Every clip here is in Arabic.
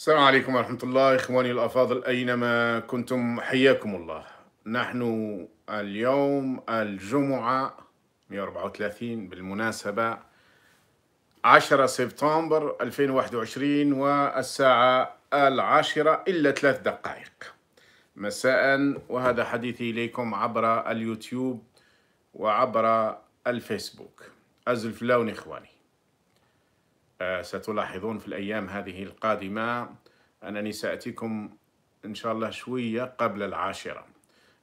السلام عليكم ورحمة الله إخواني الأفاضل أينما كنتم حياكم الله نحن اليوم الجمعة 134 بالمناسبة 10 سبتمبر 2021 والساعة العاشرة إلا ثلاث دقائق مساء وهذا حديثي إليكم عبر اليوتيوب وعبر الفيسبوك أزل فلون إخواني ستلاحظون في الأيام هذه القادمة أنني سأتيكم إن شاء الله شوية قبل العاشرة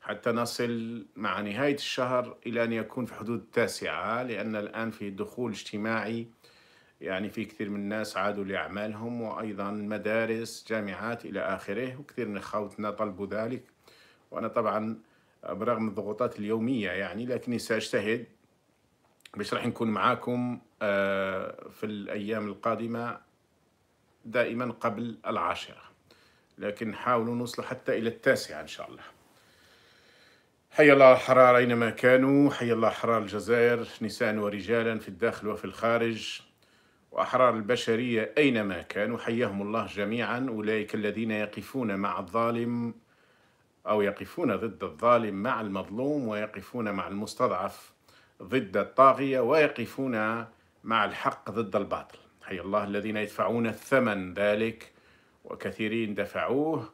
حتى نصل مع نهاية الشهر إلى أن يكون في حدود التاسعة لأن الآن في دخول اجتماعي يعني في كثير من الناس عادوا لأعمالهم وأيضا مدارس جامعات إلى آخره وكثير من إخوتنا طلبوا ذلك وأنا طبعا برغم الضغوطات اليومية يعني لكني سأجتهد باش راح نكون معاكم آه، في الأيام القادمة دائما قبل العاشرة لكن حاولوا نوصل حتى إلى التاسعة إن شاء الله حي الله الحرار أينما كانوا حي الله أحرار الجزائر نساء ورجالا في الداخل وفي الخارج وأحرار البشرية أينما كانوا حيهم الله جميعا أولئك الذين يقفون مع الظالم أو يقفون ضد الظالم مع المظلوم ويقفون مع المستضعف ضد الطاغية ويقفون مع الحق ضد الباطل حي الله الذين يدفعون الثمن ذلك وكثيرين دفعوه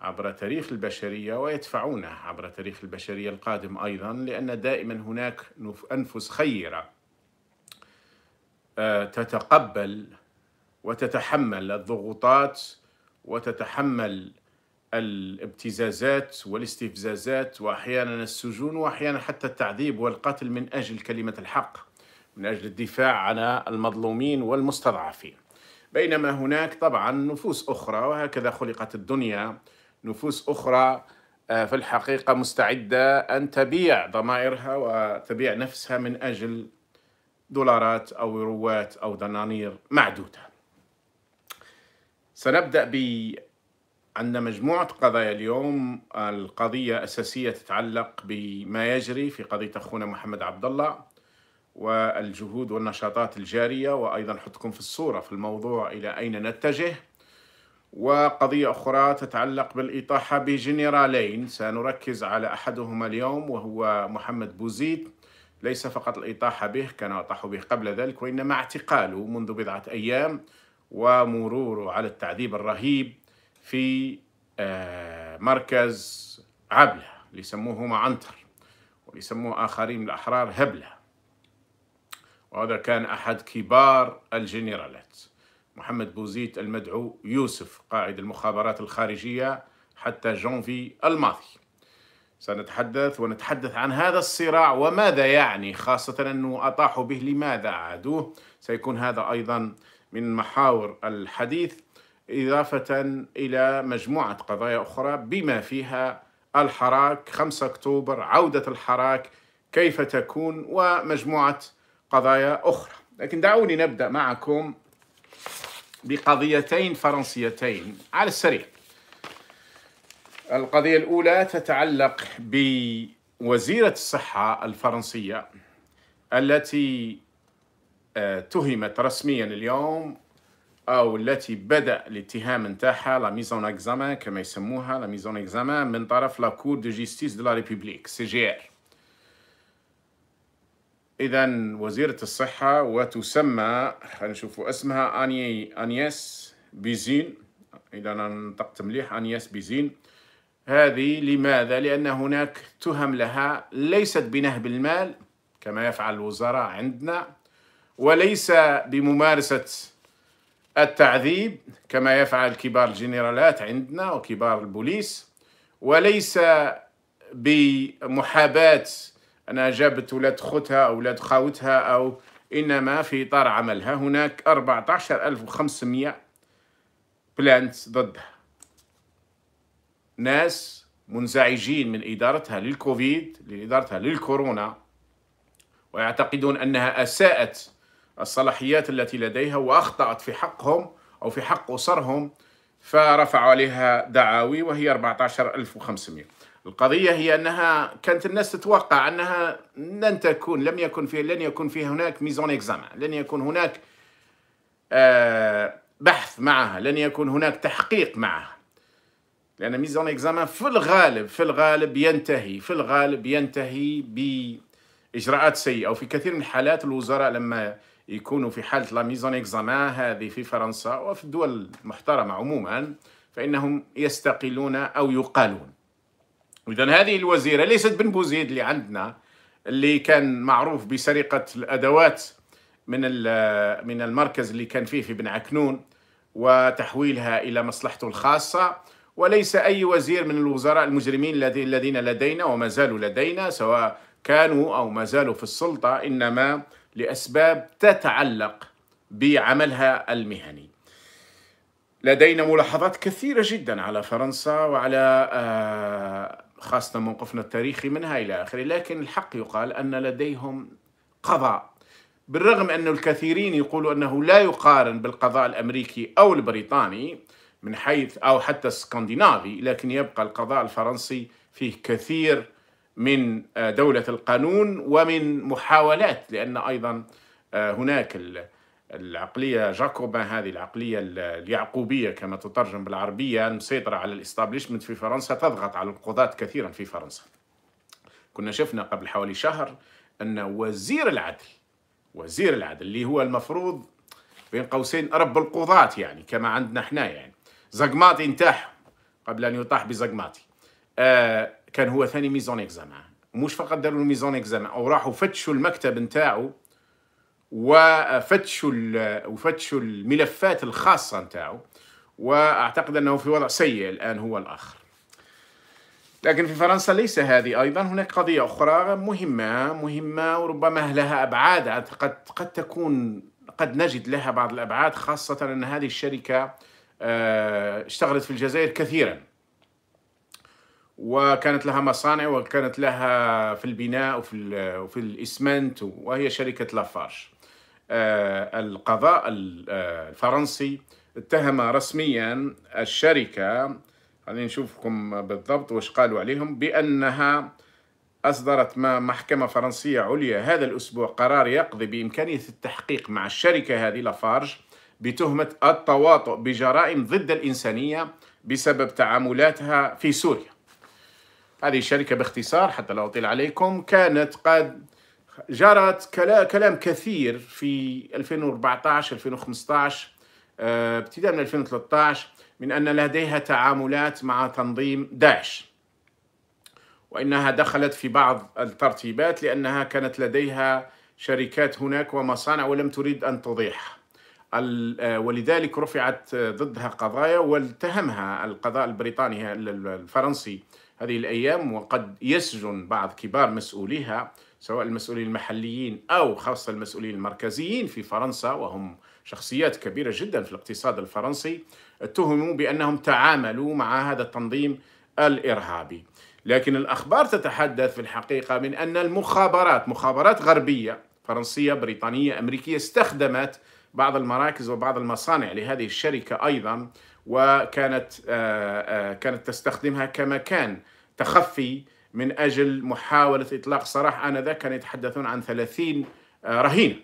عبر تاريخ البشرية ويدفعونه عبر تاريخ البشرية القادم أيضا لأن دائما هناك أنفس خيرة آه، تتقبل وتتحمل الضغوطات وتتحمل الابتزازات والاستفزازات وأحيانا السجون وأحيانا حتى التعذيب والقتل من أجل كلمة الحق من أجل الدفاع على المظلومين والمستضعفين بينما هناك طبعا نفوس أخرى وهكذا خلقت الدنيا نفوس أخرى آه، في الحقيقة مستعدة أن تبيع ضمائرها وتبيع نفسها من أجل دولارات أو روات أو دنانير معدودة سنبدأ ب عندنا مجموعة قضايا اليوم القضية أساسية تتعلق بما يجري في قضية أخونا محمد عبد الله والجهود والنشاطات الجارية وأيضا حطكم في الصورة في الموضوع إلى أين نتجه وقضية أخرى تتعلق بالإطاحة بجنرالين سنركز على أحدهما اليوم وهو محمد بوزيد ليس فقط الإطاحة به كان أطاحوا به قبل ذلك وإنما اعتقاله منذ بضعة أيام ومروره على التعذيب الرهيب في آه، مركز عبلة اللي يسموه معنتر ويسموه آخرين الأحرار هبلة وهذا كان أحد كبار الجنرالات محمد بوزيت المدعو يوسف قائد المخابرات الخارجية حتى جونفي الماضي سنتحدث ونتحدث عن هذا الصراع وماذا يعني خاصة أنه أطاحوا به لماذا عادوه سيكون هذا أيضا من محاور الحديث إضافة إلى مجموعة قضايا أخرى بما فيها الحراك 5 أكتوبر عودة الحراك كيف تكون ومجموعة قضايا أخرى لكن دعوني نبدأ معكم بقضيتين فرنسيتين على السريع القضية الأولى تتعلق بوزيرة الصحة الفرنسية التي اتهمت آه، رسميا اليوم أو التي بدأ الاتهام نتاعها لا ميزون اكزامان كما يسموها لا ميزون اكزامان من طرف لا كور دو جيستيس دو لا ريبوبليك سي جي ار إذا وزيرة الصحة وتسمى خلينا نشوفوا اسمها أني انيس بيزين إذا أنا نطقت مليح انيس بيزين هذه لماذا؟ لأن هناك تهم لها ليست بنهب المال كما يفعل الوزراء عندنا وليس بممارسة التعذيب كما يفعل كبار الجنرالات عندنا وكبار البوليس وليس بمحاباه أنا جابت ولاد خوتها أو أولاد خاوتها أو إنما في إطار عملها هناك 14500 بلانت ضدها ناس منزعجين من إدارتها للكوفيد لإدارتها للكورونا ويعتقدون أنها أساءت الصلاحيات التي لديها وأخطأت في حقهم أو في حق أسرهم فرفعوا عليها دعاوي وهي 14500 القضية هي أنها كانت الناس تتوقع أنها لن تكون لم يكن فيها لن يكون فيها هناك ميزون إكزامان لن يكون هناك آه، بحث معها لن يكون هناك تحقيق معها لأن ميزون إكزامان في الغالب في الغالب ينتهي في الغالب ينتهي بإجراءات سيئة وفي كثير من الحالات الوزراء لما يكونوا في حالة لا ميزون إكزامان هذه في فرنسا وفي الدول المحترمة عموما فإنهم يستقلون أو يقالون إذا هذه الوزيرة ليست بن بوزيد اللي عندنا اللي كان معروف بسرقة الأدوات من من المركز اللي كان فيه في بن عكنون وتحويلها إلى مصلحته الخاصة وليس أي وزير من الوزراء المجرمين الذين لدينا وما زالوا لدينا سواء كانوا أو ما زالوا في السلطة إنما لأسباب تتعلق بعملها المهني لدينا ملاحظات كثيرة جدا على فرنسا وعلى آه، خاصة موقفنا التاريخي منها إلى آخره لكن الحق يقال أن لديهم قضاء بالرغم أن الكثيرين يقولوا أنه لا يقارن بالقضاء الأمريكي أو البريطاني من حيث أو حتى السكندنافي لكن يبقى القضاء الفرنسي فيه كثير من آه، دولة القانون ومن محاولات لأن أيضا آه، هناك العقليه جاكوبان هذه العقليه اليعقوبيه كما تترجم بالعربيه المسيطره على الاستابليشمنت في فرنسا تضغط على القضاة كثيرا في فرنسا. كنا شفنا قبل حوالي شهر ان وزير العدل وزير العدل اللي هو المفروض بين قوسين رب القضاة يعني كما عندنا احنا يعني زقماطي انتاح قبل ان يطاح بزقماطي آه كان هو ثاني ميزون اكزامان مش فقط داروا ميزون اكزامان او راحوا فتشوا المكتب نتاعو وفتشوا وفتشوا الملفات الخاصه نتاعو واعتقد انه في وضع سيء الان هو الاخر لكن في فرنسا ليس هذه ايضا هناك قضيه اخرى مهمه مهمه وربما لها ابعاد قد قد تكون قد نجد لها بعض الابعاد خاصه ان هذه الشركه آه، اشتغلت في الجزائر كثيرا وكانت لها مصانع وكانت لها في البناء وفي, وفي الاسمنت وهي شركه لافارش آه، القضاء آه، الفرنسي اتهم رسميا الشركة خلينا نشوفكم بالضبط وش قالوا عليهم بأنها أصدرت ما محكمة فرنسية عليا هذا الأسبوع قرار يقضي بإمكانية التحقيق مع الشركة هذه لافارج بتهمة التواطؤ بجرائم ضد الإنسانية بسبب تعاملاتها في سوريا هذه الشركة باختصار حتى لا أطيل عليكم كانت قد جرت كلام كثير في 2014 2015 آه، ابتداء من 2013 من أن لديها تعاملات مع تنظيم داعش وإنها دخلت في بعض الترتيبات لأنها كانت لديها شركات هناك ومصانع ولم تريد أن تضيح آه، ولذلك رفعت ضدها قضايا والتهمها القضاء البريطاني الفرنسي هذه الأيام وقد يسجن بعض كبار مسؤوليها سواء المسؤولين المحليين أو خاصة المسؤولين المركزيين في فرنسا وهم شخصيات كبيرة جدا في الاقتصاد الفرنسي اتهموا بأنهم تعاملوا مع هذا التنظيم الإرهابي لكن الأخبار تتحدث في الحقيقة من أن المخابرات مخابرات غربية فرنسية بريطانية أمريكية استخدمت بعض المراكز وبعض المصانع لهذه الشركة أيضا وكانت آه، آه، كانت تستخدمها كمكان تخفي من أجل محاولة إطلاق سراح آنذاك كانوا يتحدثون عن 30 آه، رهينة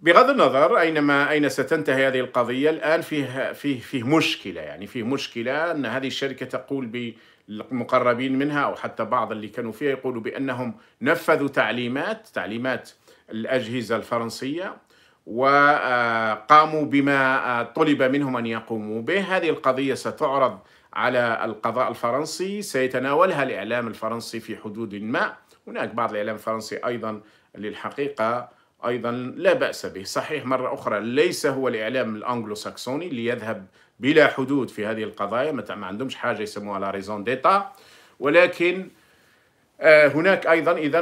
بغض النظر اينما اين ستنتهي هذه القضيه الان فيه فيه فيه مشكله يعني فيه مشكله ان هذه الشركه تقول بالمقربين منها او حتى بعض اللي كانوا فيها يقولوا بانهم نفذوا تعليمات تعليمات الاجهزه الفرنسيه وقاموا بما آه، طلب منهم ان يقوموا به هذه القضيه ستعرض على القضاء الفرنسي سيتناولها الإعلام الفرنسي في حدود ما هناك بعض الإعلام الفرنسي أيضا للحقيقة أيضا لا بأس به صحيح مرة أخرى ليس هو الإعلام الأنجلو ساكسوني اللي يذهب بلا حدود في هذه القضايا ما عندهمش حاجة يسموها لا ريزون ديتا ولكن آه، هناك ايضا اذا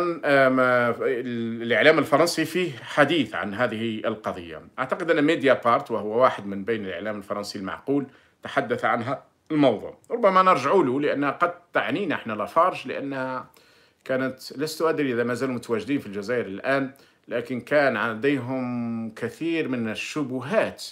الاعلام الفرنسي فيه حديث عن هذه القضيه اعتقد ان ميديا بارت وهو واحد من بين الاعلام الفرنسي المعقول تحدث عنها الموضوع ربما نرجع له لأنها قد تعنينا احنا لافارج لأنها كانت لست أدري إذا ما زالوا متواجدين في الجزائر الآن لكن كان لديهم كثير من الشبهات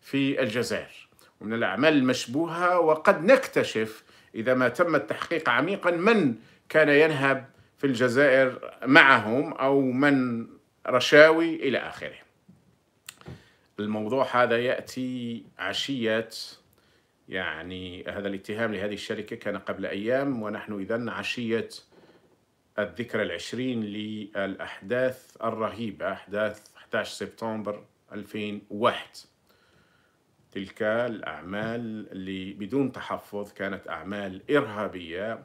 في الجزائر ومن الأعمال المشبوهة وقد نكتشف إذا ما تم التحقيق عميقا من كان ينهب في الجزائر معهم أو من رشاوي إلى آخره الموضوع هذا يأتي عشية يعني هذا الاتهام لهذه الشركة كان قبل أيام ونحن إذا عشية الذكرى العشرين للأحداث الرهيبة أحداث 11 سبتمبر 2001 تلك الأعمال اللي بدون تحفظ كانت أعمال إرهابية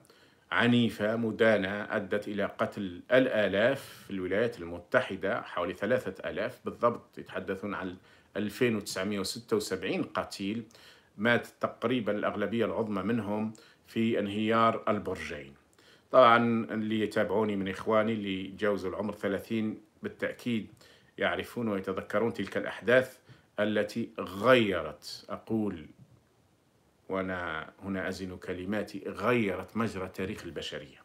عنيفة مدانة أدت إلى قتل الآلاف في الولايات المتحدة حوالي ثلاثة آلاف بالضبط يتحدثون عن 2976 قتيل مات تقريبا الأغلبية العظمى منهم في انهيار البرجين طبعا اللي يتابعوني من إخواني اللي جاوزوا العمر 30 بالتأكيد يعرفون ويتذكرون تلك الأحداث التي غيرت أقول وأنا هنا أزن كلماتي غيرت مجرى تاريخ البشرية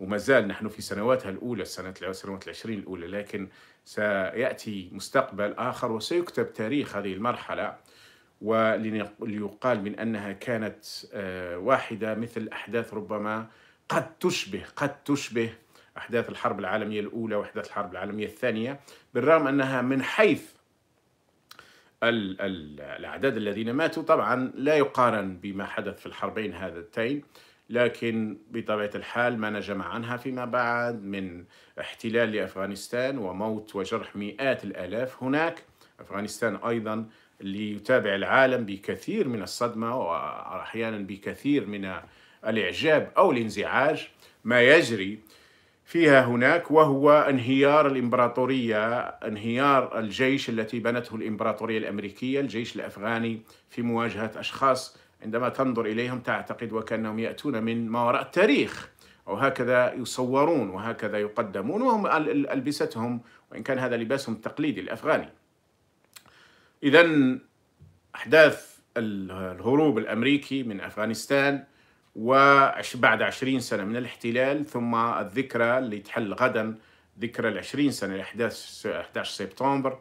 وما زال نحن في سنواتها الأولى سنة سنوات العشرين الأولى لكن سيأتي مستقبل آخر وسيكتب تاريخ هذه المرحلة وليقال من أنها كانت آه، واحدة مثل أحداث ربما قد تشبه قد تشبه أحداث الحرب العالمية الأولى وأحداث الحرب العالمية الثانية بالرغم أنها من حيث الأعداد الذين ماتوا طبعا لا يقارن بما حدث في الحربين هذتين لكن بطبيعة الحال ما نجم عنها فيما بعد من احتلال لأفغانستان وموت وجرح مئات الآلاف هناك أفغانستان أيضا ليتابع العالم بكثير من الصدمة وأحيانا بكثير من الإعجاب أو الانزعاج ما يجري فيها هناك وهو انهيار الإمبراطورية انهيار الجيش التي بنته الإمبراطورية الأمريكية الجيش الأفغاني في مواجهة أشخاص عندما تنظر إليهم تعتقد وكأنهم يأتون من ما وراء التاريخ أو هكذا يصورون وهكذا يقدمون وهم ألبستهم وإن كان هذا لباسهم التقليدي الأفغاني إذا أحداث الهروب الأمريكي من أفغانستان وبعد عشرين سنة من الاحتلال ثم الذكرى اللي تحل غدا ذكرى العشرين سنة لأحداث 11 سبتمبر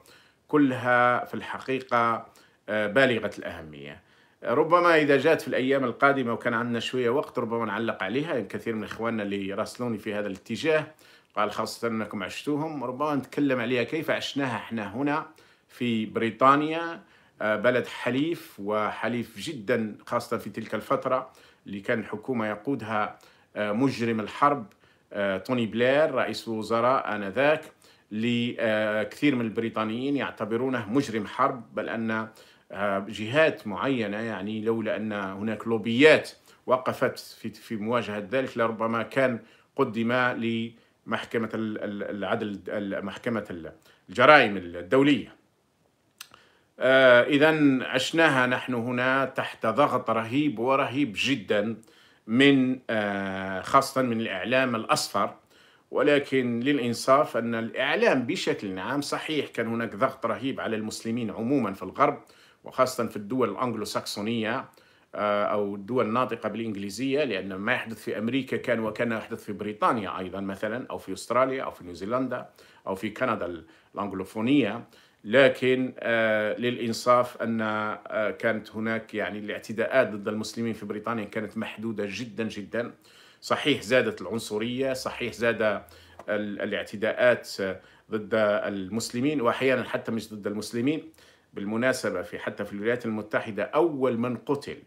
كلها في الحقيقة آه، بالغة الأهمية ربما إذا جاءت في الأيام القادمة وكان عندنا شوية وقت ربما نعلق عليها يعني كثير من إخواننا اللي راسلوني في هذا الاتجاه قال خاصة أنكم عشتوهم ربما نتكلم عليها كيف عشناها إحنا هنا في بريطانيا آه، بلد حليف وحليف جدا خاصة في تلك الفترة اللي كان الحكومة يقودها آه، مجرم الحرب آه، توني بلير رئيس الوزراء آنذاك لكثير من البريطانيين يعتبرونه مجرم حرب بل أن جهات معينة يعني لولا أن هناك لوبيات وقفت في في مواجهة ذلك لربما كان قدم لمحكمة العدل محكمة الجرائم الدولية آه، إذا عشناها نحن هنا تحت ضغط رهيب ورهيب جدا من آه، خاصة من الإعلام الأصفر ولكن للإنصاف أن الإعلام بشكل عام صحيح كان هناك ضغط رهيب على المسلمين عموما في الغرب وخاصة في الدول الأنجلو ساكسونية آه، أو الدول الناطقة بالإنجليزية لأن ما يحدث في أمريكا كان وكان يحدث في بريطانيا أيضا مثلا أو في أستراليا أو في نيوزيلندا أو في كندا الأنجلوفونية لكن آه، للإنصاف أن آه، كانت هناك يعني الاعتداءات ضد المسلمين في بريطانيا كانت محدودة جدا جدا صحيح زادت العنصرية صحيح زاد الاعتداءات ضد المسلمين وأحيانا حتى مش ضد المسلمين بالمناسبة في حتى في الولايات المتحدة أول من قتل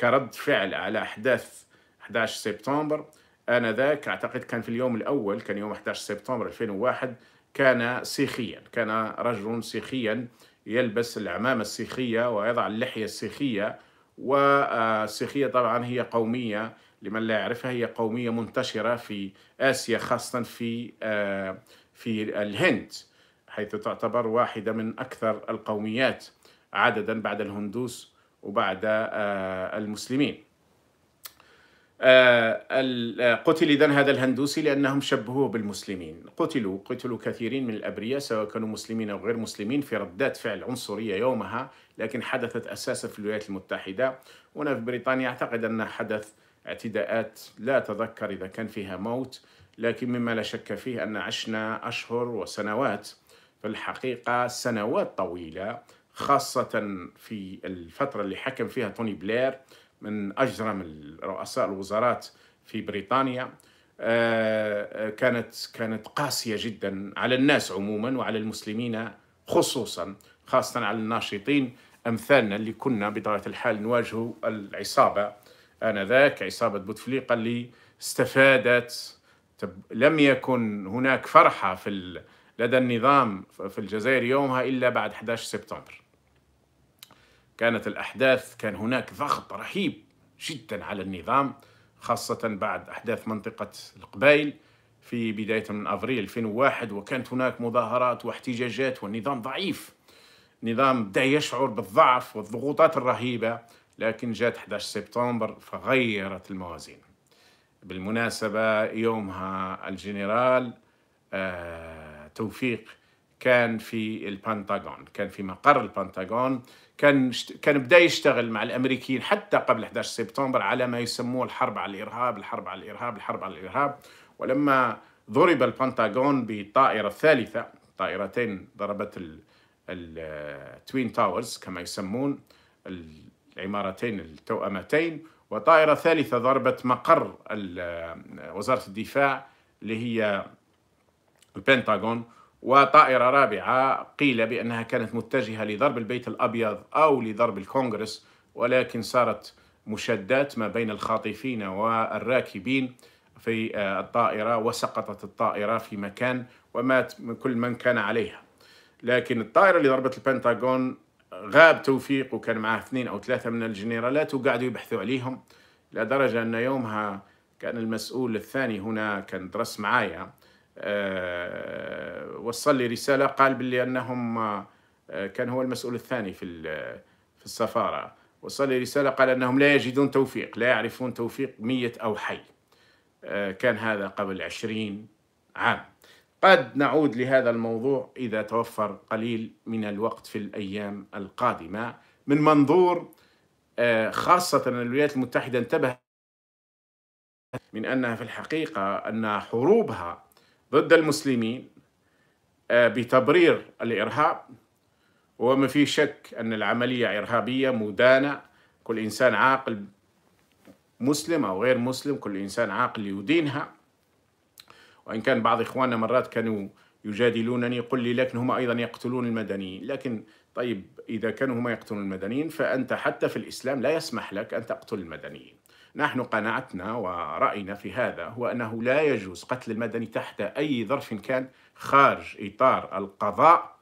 كرد فعل على أحداث 11 سبتمبر آنذاك أعتقد كان في اليوم الأول كان يوم 11 سبتمبر 2001 كان سيخيا كان رجل سيخيا يلبس العمامة السيخية ويضع اللحية السيخية والسيخية طبعا هي قومية لمن لا يعرفها هي قومية منتشرة في آسيا خاصة في آه، في الهند حيث تعتبر واحدة من أكثر القوميات عددا بعد الهندوس وبعد آه، المسلمين آه، آه، قتل إذن هذا الهندوسي لأنهم شبهوه بالمسلمين قتلوا قتلوا كثيرين من الأبرياء سواء كانوا مسلمين أو غير مسلمين في ردات فعل عنصرية يومها لكن حدثت أساسا في الولايات المتحدة هنا في بريطانيا أعتقد أن حدث اعتداءات لا أتذكر إذا كان فيها موت لكن مما لا شك فيه أن عشنا أشهر وسنوات في الحقيقة سنوات طويلة خاصة في الفترة اللي حكم فيها توني بلير من أجرم رؤساء الوزارات في بريطانيا آه، آه، كانت كانت قاسية جدا على الناس عموما وعلى المسلمين خصوصا خاصة على الناشطين أمثالنا اللي كنا بطبيعة الحال نواجه العصابة آنذاك عصابة بوتفليقة اللي استفادت لم يكن هناك فرحة في لدى النظام في الجزائر يومها إلا بعد 11 سبتمبر كانت الأحداث كان هناك ضغط رهيب جدا على النظام خاصة بعد أحداث منطقة القبائل في بداية من أفريل 2001 وكانت هناك مظاهرات واحتجاجات والنظام ضعيف نظام بدا يشعر بالضعف والضغوطات الرهيبة لكن جاءت 11 سبتمبر فغيرت الموازين بالمناسبة يومها الجنرال آه، توفيق كان في البنتاغون كان في مقر البنتاغون كان كان بدا يشتغل مع الامريكيين حتى قبل 11 سبتمبر على ما يسموه الحرب على الارهاب، الحرب على الارهاب، الحرب على الارهاب، ولما ضرب البنتاغون بطائره ثالثه، طائرتين ضربت التوين تاورز كما يسمون العمارتين التوأمتين وطائرة ثالثة ضربت مقر وزارة الدفاع اللي هي البنتاغون وطائرة رابعة قيل بأنها كانت متجهة لضرب البيت الأبيض أو لضرب الكونغرس ولكن صارت مشادات ما بين الخاطفين والراكبين في الطائرة وسقطت الطائرة في مكان ومات كل من كان عليها لكن الطائرة اللي ضربت البنتاغون غاب توفيق وكان معه اثنين أو ثلاثة من الجنرالات وقعدوا يبحثوا عليهم لدرجة أن يومها كان المسؤول الثاني هنا كان درس معايا آه، وصل لي رسالة قال بلي أنهم آه، كان هو المسؤول الثاني في في السفارة وصل لي رسالة قال أنهم لا يجدون توفيق لا يعرفون توفيق ميت أو حي آه، كان هذا قبل عشرين عام قد نعود لهذا الموضوع إذا توفر قليل من الوقت في الأيام القادمة من منظور خاصة أن الولايات المتحدة انتبه من أنها في الحقيقة أن حروبها ضد المسلمين آه، بتبرير الإرهاب وما في شك أن العملية إرهابية مدانة كل إنسان عاقل مسلم أو غير مسلم كل إنسان عاقل يدينها وإن كان بعض إخواننا مرات كانوا يجادلونني قل لي لكن هم أيضا يقتلون المدنيين لكن طيب إذا كانوا هم يقتلون المدنيين فأنت حتى في الإسلام لا يسمح لك أن تقتل المدنيين نحن قناعتنا ورأينا في هذا هو أنه لا يجوز قتل المدني تحت أي ظرف كان خارج إطار القضاء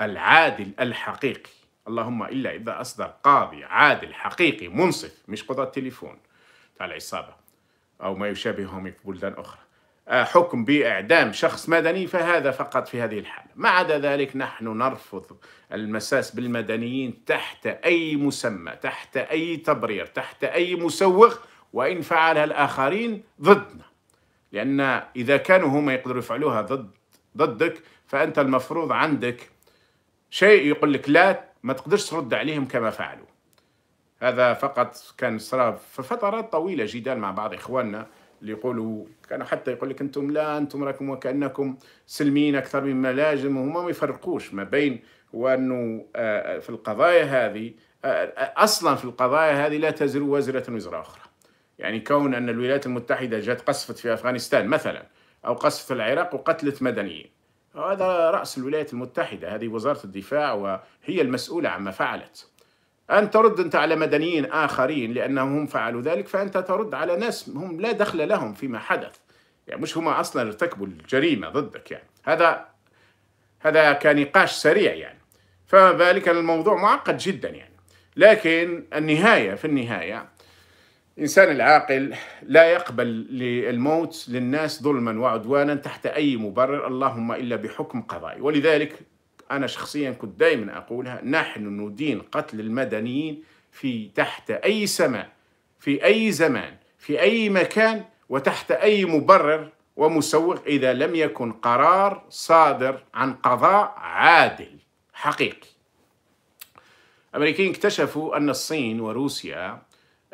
العادل الحقيقي اللهم إلا إذا أصدر قاضي عادل حقيقي منصف مش قضاء التليفون تاع العصابة أو ما يشابههم في بلدان أخرى آه، حكم باعدام شخص مدني فهذا فقط في هذه الحاله، ما عدا ذلك نحن نرفض المساس بالمدنيين تحت اي مسمى، تحت اي تبرير، تحت اي مسوغ وان فعلها الاخرين ضدنا. لان اذا كانوا هم يقدروا يفعلوها ضد ضدك فانت المفروض عندك شيء يقول لك لا ما تقدرش ترد عليهم كما فعلوا. هذا فقط كان صار في فترات طويله جدال مع بعض اخواننا اللي يقولوا كانوا حتى يقول لك انتم لا انتم راكم وكانكم سلمين اكثر مما لازم وهم ما يفرقوش ما بين وانه آه، في القضايا هذه آه، آه، اصلا في القضايا هذه لا تزر وازره وزر اخرى. يعني كون ان الولايات المتحده جات قصفت في افغانستان مثلا او قصفت العراق وقتلت مدنيين. هذا راس الولايات المتحده هذه وزاره الدفاع وهي المسؤوله عما فعلت. أن ترد أنت على مدنيين آخرين لأنهم فعلوا ذلك فأنت ترد على ناس هم لا دخل لهم فيما حدث يعني مش هما أصلا ارتكبوا الجريمة ضدك يعني هذا هذا كنقاش سريع يعني فما بالك الموضوع معقد جدا يعني لكن النهاية في النهاية الإنسان العاقل لا يقبل للموت للناس ظلما وعدوانا تحت أي مبرر اللهم إلا بحكم قضائي ولذلك أنا شخصيا كنت دائما أقولها نحن ندين قتل المدنيين في تحت أي سماء في أي زمان في أي مكان وتحت أي مبرر ومسوغ إذا لم يكن قرار صادر عن قضاء عادل حقيقي الأمريكيين اكتشفوا أن الصين وروسيا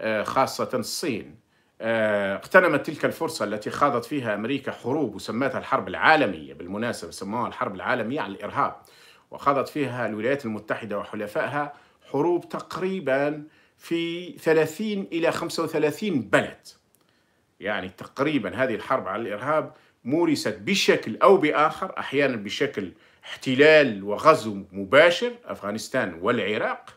آه، خاصة الصين آه، اغتنمت تلك الفرصة التي خاضت فيها أمريكا حروب وسماتها الحرب العالمية بالمناسبة سموها الحرب العالمية على الإرهاب وخاضت فيها الولايات المتحدة وحلفائها حروب تقريبا في 30 إلى 35 بلد يعني تقريبا هذه الحرب على الإرهاب مورست بشكل أو بآخر أحيانا بشكل احتلال وغزو مباشر أفغانستان والعراق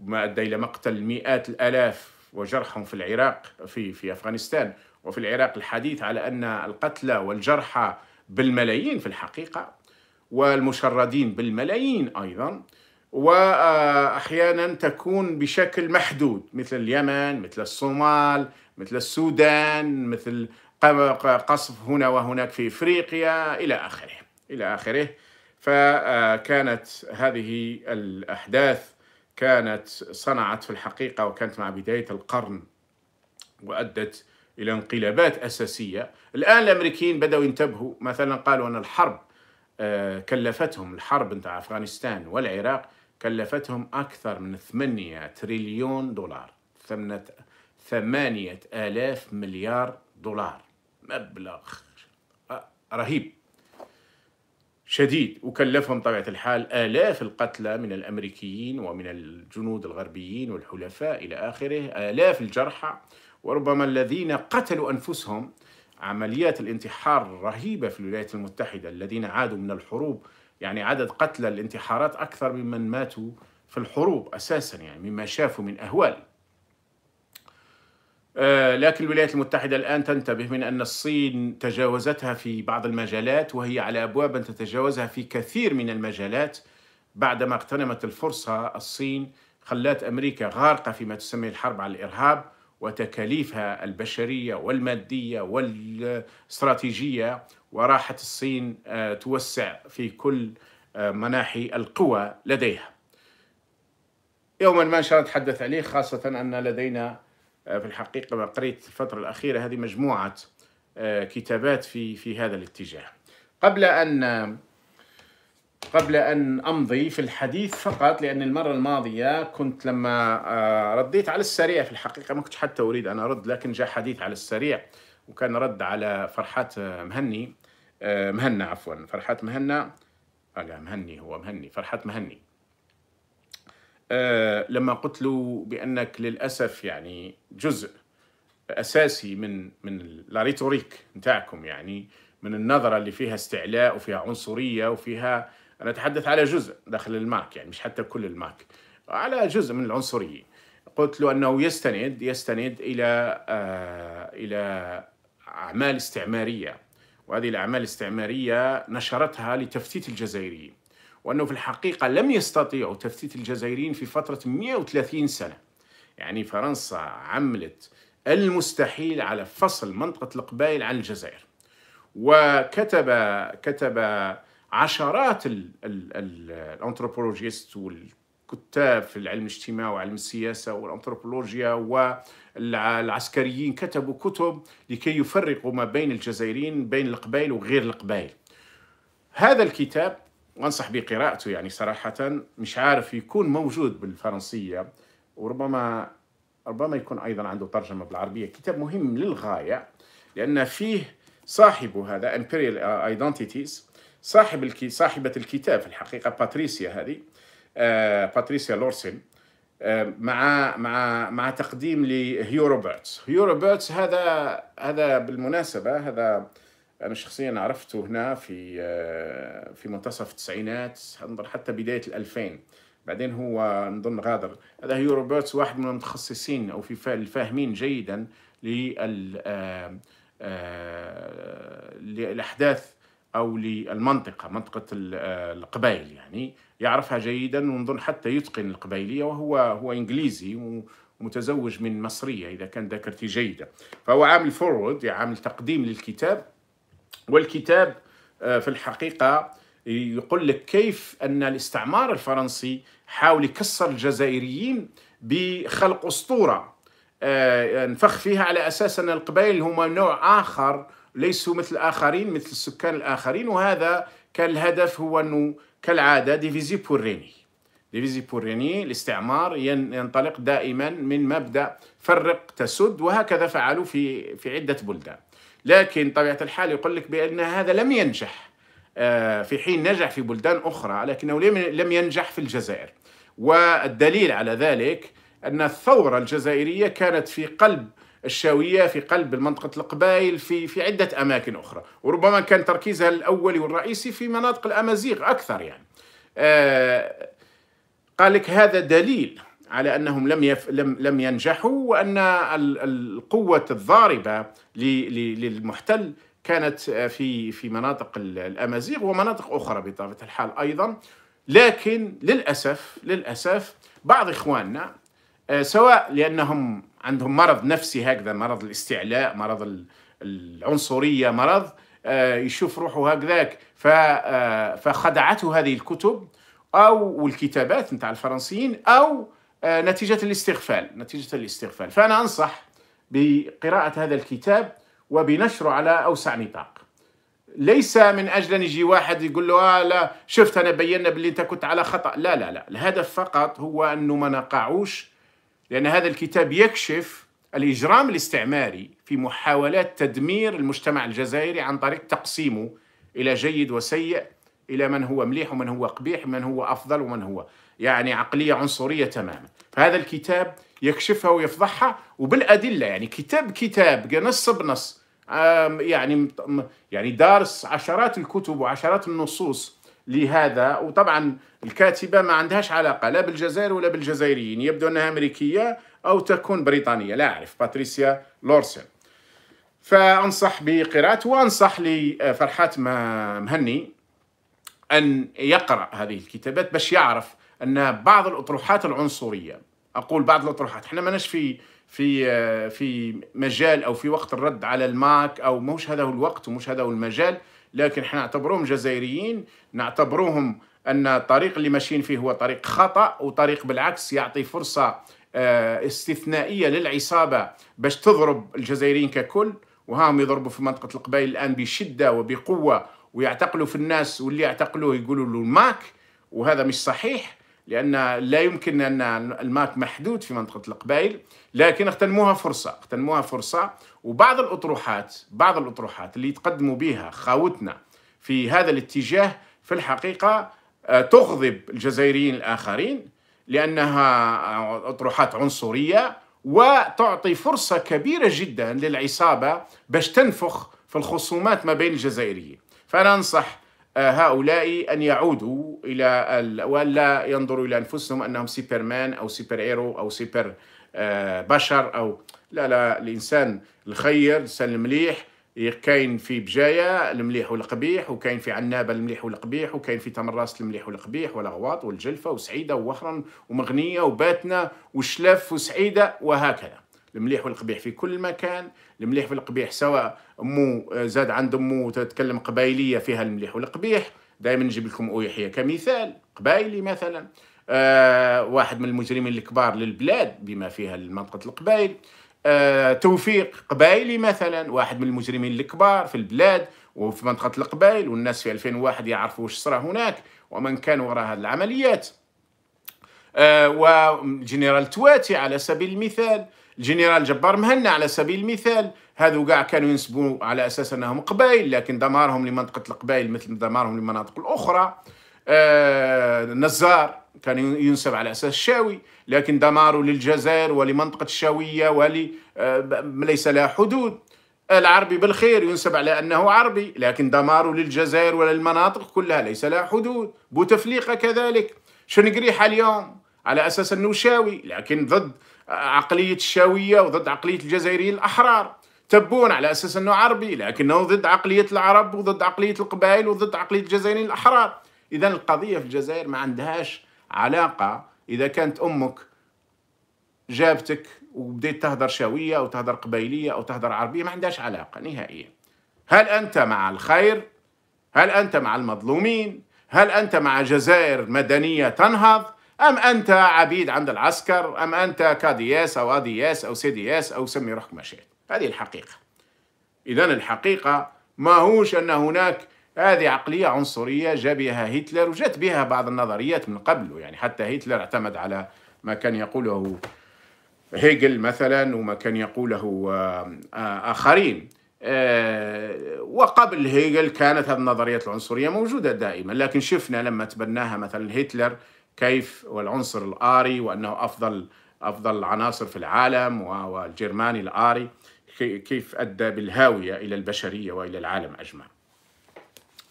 ما أدى إلى مقتل مئات الآلاف وجرحهم في العراق في في أفغانستان وفي العراق الحديث على أن القتلى والجرحى بالملايين في الحقيقة والمشردين بالملايين ايضا واحيانا تكون بشكل محدود مثل اليمن مثل الصومال مثل السودان مثل قصف هنا وهناك في افريقيا الى اخره الى اخره فكانت هذه الاحداث كانت صنعت في الحقيقه وكانت مع بدايه القرن وادت الى انقلابات اساسيه الان الامريكيين بداوا ينتبهوا مثلا قالوا ان الحرب آه، كلفتهم الحرب نتاع افغانستان والعراق كلفتهم اكثر من 8 تريليون دولار ثمانية آلاف مليار دولار مبلغ رهيب شديد وكلفهم طبيعة الحال آلاف القتلى من الأمريكيين ومن الجنود الغربيين والحلفاء إلى آخره آلاف الجرحى وربما الذين قتلوا أنفسهم عمليات الانتحار الرهيبة في الولايات المتحدة الذين عادوا من الحروب يعني عدد قتلى الانتحارات أكثر ممن ماتوا في الحروب أساسا يعني مما شافوا من أهوال آه، لكن الولايات المتحدة الآن تنتبه من أن الصين تجاوزتها في بعض المجالات وهي على أبواب أن تتجاوزها في كثير من المجالات بعدما اغتنمت الفرصة الصين خلات أمريكا غارقة فيما تسمي الحرب على الإرهاب وتكاليفها البشريه والماديه والاستراتيجيه وراحت الصين آه، توسع في كل آه، مناحي القوى لديها. يوما ما ان شاء الله نتحدث عليه خاصه ان لدينا آه، في الحقيقه ما قريت الفتره الاخيره هذه مجموعه كتابات في في هذا الاتجاه. قبل ان قبل أن أمضي في الحديث فقط لأن المرة الماضية كنت لما آه، رديت على السريع في الحقيقة ما كنت حتى أريد أن أرد لكن جاء حديث على السريع وكان رد على فرحات آه، مهني آه، مهنا عفوا فرحات مهنا لا مهني هو مهني فرحات مهني لما قلت له بأنك للأسف يعني جزء أساسي من من لا ريتوريك نتاعكم يعني من النظرة اللي فيها استعلاء وفيها عنصرية وفيها أنا أتحدث على جزء داخل الماك يعني مش حتى كل الماك على جزء من العنصريين قلت له أنه يستند يستند إلى آه إلى أعمال استعمارية وهذه الأعمال الاستعمارية نشرتها لتفتيت الجزائريين وأنه في الحقيقة لم يستطيعوا تفتيت الجزائريين في فترة 130 سنة يعني فرنسا عملت المستحيل على فصل منطقة القبائل عن الجزائر وكتب كتب عشرات الانثروبولوجيست والكتاب في العلم الاجتماع وعلم السياسه والانثروبولوجيا والعسكريين كتبوا كتب لكي يفرقوا ما بين الجزائريين بين القبائل وغير القبائل. هذا الكتاب وانصح بقراءته يعني صراحه مش عارف يكون موجود بالفرنسيه وربما ربما يكون ايضا عنده ترجمه بالعربيه، كتاب مهم للغايه لان فيه صاحبه هذا امبيريال ايدنتيتيز صاحب الكي صاحبة الكتاب في الحقيقة باتريسيا هذه آه، باتريسيا لورسن آه، مع مع مع تقديم لهيو روبرتس هيو روبرتس هذا هذا بالمناسبة هذا أنا شخصيا عرفته هنا في آه، في منتصف التسعينات أنظر حتى بداية الألفين بعدين هو نظن غادر هذا هيو روبرتس واحد من المتخصصين أو في الفاهمين جيدا لل للأحداث أو للمنطقة منطقة آه، القبائل يعني يعرفها جيدا ونظن حتى يتقن القبائلية وهو هو إنجليزي ومتزوج من مصرية إذا كان ذاكرتي جيدة فهو عامل فورورد يعني عامل تقديم للكتاب والكتاب آه، في الحقيقة يقول لك كيف أن الاستعمار الفرنسي حاول يكسر الجزائريين بخلق أسطورة آه، نفخ فيها على أساس أن القبائل هما نوع آخر ليسوا مثل الآخرين مثل السكان الآخرين وهذا كان الهدف هو أنه كالعادة ديفيزي بور ريني ديفيزي بور ريني الاستعمار ينطلق دائما من مبدأ فرق تسد وهكذا فعلوا في في عدة بلدان لكن طبيعة الحال يقول لك بأن هذا لم ينجح آه، في حين نجح في بلدان أخرى لكنه لم ينجح في الجزائر والدليل على ذلك أن الثورة الجزائرية كانت في قلب الشاوية في قلب منطقة القبائل في في عدة أماكن أخرى وربما كان تركيزها الأولي والرئيسي في مناطق الأمازيغ أكثر يعني آه، قال لك هذا دليل على انهم لم يف... لم لم ينجحوا وان القوه الضاربه للمحتل كانت في في مناطق الامازيغ ومناطق اخرى بطبيعه الحال ايضا لكن للاسف للاسف بعض اخواننا آه، سواء لانهم عندهم مرض نفسي هكذا مرض الاستعلاء مرض العنصرية مرض آه، يشوف روحه هكذاك آه، فخدعته هذه الكتب أو الكتابات نتاع الفرنسيين أو آه، نتيجة الاستغفال نتيجة الاستغفال فأنا أنصح بقراءة هذا الكتاب وبنشره على أوسع نطاق ليس من اجل ان يجي واحد يقول له آه لا شفت انا بينا باللي انت كنت على خطا لا لا لا الهدف فقط هو انه ما نقعوش لأن هذا الكتاب يكشف الإجرام الاستعماري في محاولات تدمير المجتمع الجزائري عن طريق تقسيمه إلى جيد وسيء إلى من هو مليح ومن هو قبيح من هو أفضل ومن هو يعني عقلية عنصرية تماما فهذا الكتاب يكشفها ويفضحها وبالأدلة يعني كتاب كتاب نص بنص يعني يعني دارس عشرات الكتب وعشرات النصوص لهذا وطبعا الكاتبة ما عندهاش علاقة لا بالجزائر ولا بالجزائريين يبدو أنها أمريكية أو تكون بريطانية لا أعرف باتريسيا لورسن فأنصح بقراءته وأنصح لفرحات مهني أن يقرأ هذه الكتابات باش يعرف أن بعض الأطروحات العنصرية أقول بعض الأطروحات احنا ماناش في في في مجال أو في وقت الرد على الماك أو مش هذا هو الوقت ومش هذا هو المجال لكن احنا نعتبروهم جزائريين نعتبروهم ان الطريق اللي ماشيين فيه هو طريق خطا وطريق بالعكس يعطي فرصه آه، استثنائيه للعصابه باش تضرب الجزائريين ككل وهاهم يضربوا في منطقه القبائل الان بشده وبقوه ويعتقلوا في الناس واللي يعتقلوه يقولوا له ماك وهذا مش صحيح لأن لا يمكن أن الماك محدود في منطقة القبائل لكن اغتنموها فرصة اغتنموها فرصة وبعض الأطروحات بعض الأطروحات اللي يتقدموا بها خاوتنا في هذا الاتجاه في الحقيقة آه، تغضب الجزائريين الآخرين لأنها آه، أطروحات عنصرية وتعطي فرصة كبيرة جدا للعصابة باش تنفخ في الخصومات ما بين الجزائريين فأنا أنصح آه، هؤلاء أن يعودوا إلى ولا ينظروا إلى أنفسهم أنهم سوبرمان أو سوبر إيرو أو سوبر آه، بشر أو لا لا الإنسان الخير الإنسان المليح كاين في بجاية المليح والقبيح وكاين في عنابة المليح والقبيح وكاين في تمراس المليح والقبيح والأغواط والجلفة وسعيدة ووخرا ومغنية وباتنة وشلف وسعيدة وهكذا المليح والقبيح في كل مكان المليح والقبيح سواء مو آه، زاد عند مو تتكلم قبايليه فيها المليح والقبيح دائما نجيب لكم او يحيى كمثال قبايلي مثلا آه واحد من المجرمين الكبار للبلاد بما فيها منطقه القبائل آه توفيق قبايلي مثلا واحد من المجرمين الكبار في البلاد وفي منطقه القبائل والناس في 2001 يعرفوا واش صرا هناك ومن كان وراء هذه العمليات آه والجنرال تواتي على سبيل المثال الجنرال جبار مهنا على سبيل المثال هذو كاع كانوا ينسبوا على اساس انهم قبائل لكن دمارهم لمنطقه القبائل مثل دمارهم للمناطق الاخرى آه نزار كان ينسب على اساس الشاوي لكن دماره للجزائر ولمنطقه الشاويه ول آه ليس لها حدود العربي بالخير ينسب على انه عربي لكن دماره للجزائر وللمناطق كلها ليس لها حدود بوتفليقه كذلك شنقريحه اليوم على اساس انه شاوي لكن ضد عقليه الشاويه وضد عقليه الجزائريين الاحرار تبون على اساس انه عربي لكنه ضد عقليه العرب وضد عقليه القبائل وضد عقليه الجزائريين الاحرار اذا القضيه في الجزائر ما عندهاش علاقه اذا كانت امك جابتك وبديت تهدر شاويه او تهدر قبائليه او تهدر عربيه ما عندهاش علاقه نهائيا هل انت مع الخير هل انت مع المظلومين هل انت مع جزائر مدنيه تنهض ام انت عبيد عند العسكر ام انت كادياس او ادياس او سيدياس او سمي روحك ما شئت هذه الحقيقة إذا الحقيقة ما هوش أن هناك هذه عقلية عنصرية جاء بها هتلر وجت بها بعض النظريات من قبله يعني حتى هتلر اعتمد على ما كان يقوله هيجل مثلا وما كان يقوله آه، آه، آخرين آه، وقبل هيجل كانت هذه النظريات العنصرية موجودة دائما لكن شفنا لما تبناها مثلا هتلر كيف والعنصر الآري وأنه أفضل أفضل العناصر في العالم والجرماني الآري كيف أدى بالهاوية إلى البشرية وإلى العالم أجمع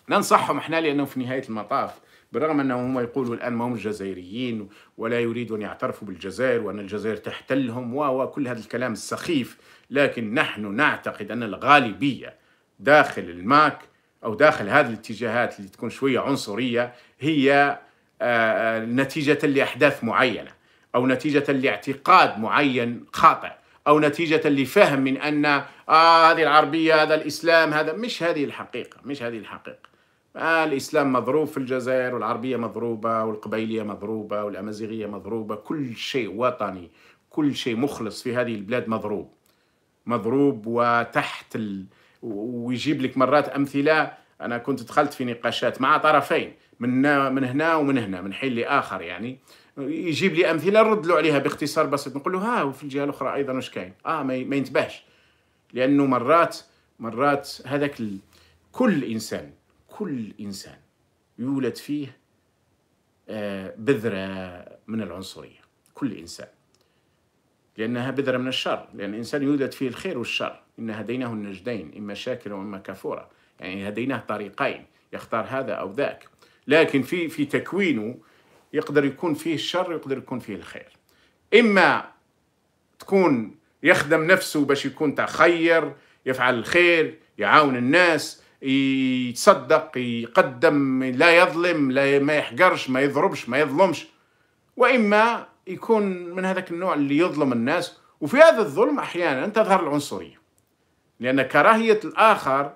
ننصحهم احنا لأنه في نهاية المطاف بالرغم أنهم هم يقولوا الآن ما هم جزائريين ولا يريدوا أن يعترفوا بالجزائر وأن الجزائر تحتلهم وكل هذا الكلام السخيف لكن نحن نعتقد أن الغالبية داخل الماك أو داخل هذه الاتجاهات اللي تكون شوية عنصرية هي آه، آه، نتيجة لأحداث معينة أو نتيجة لاعتقاد معين خاطئ أو نتيجة لفهم من أن آه هذه العربية هذا الإسلام هذا مش هذه الحقيقة مش هذه الحقيقة آه الإسلام مضروب في الجزائر والعربية مضروبة والقبيلية مضروبة والأمازيغية مضروبة كل شيء وطني كل شيء مخلص في هذه البلاد مضروب مضروب وتحت ال... ويجيب لك مرات أمثلة أنا كنت دخلت في نقاشات مع طرفين من من هنا ومن هنا من حين لآخر يعني يجيب لي امثله نرد له عليها باختصار بسيط نقول له ها وفي الجهه الاخرى ايضا واش كاين اه ما ينتبهش لانه مرات مرات هذاك ال... كل انسان كل انسان يولد فيه آه، بذره من العنصريه كل انسان لانها بذره من الشر لان الانسان يولد فيه الخير والشر ان هديناه النجدين اما شاكرا واما كفورا يعني هديناه طريقين يختار هذا او ذاك لكن في في تكوينه يقدر يكون فيه الشر ويقدر يكون فيه الخير إما تكون يخدم نفسه باش يكون تخير يفعل الخير يعاون الناس يتصدق يقدم لا يظلم لا ما يحقرش ما يضربش ما يظلمش وإما يكون من هذاك النوع اللي يظلم الناس وفي هذا الظلم أحيانا تظهر العنصرية لأن كراهية الآخر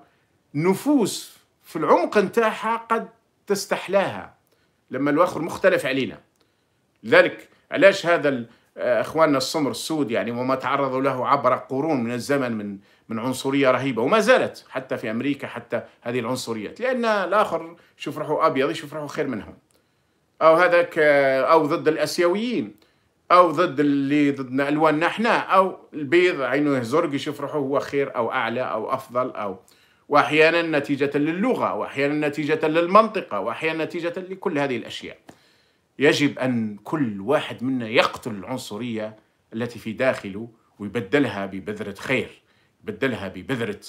نفوس في العمق نتاعها قد تستحلاها لما الاخر مختلف علينا لذلك علاش هذا آه، اخواننا السمر السود يعني وما تعرضوا له عبر قرون من الزمن من من عنصريه رهيبه وما زالت حتى في امريكا حتى هذه العنصريات لان الاخر شوف روحه ابيض يشوف روحه خير منهم او هذاك آه، او ضد الاسيويين او ضد اللي ضدنا الواننا احنا او البيض عينه زرق يشوف روحه هو خير او اعلى او افضل او واحيانا نتيجه للغه واحيانا نتيجه للمنطقه واحيانا نتيجه لكل هذه الاشياء يجب ان كل واحد منا يقتل العنصريه التي في داخله ويبدلها ببذره خير يبدلها ببذره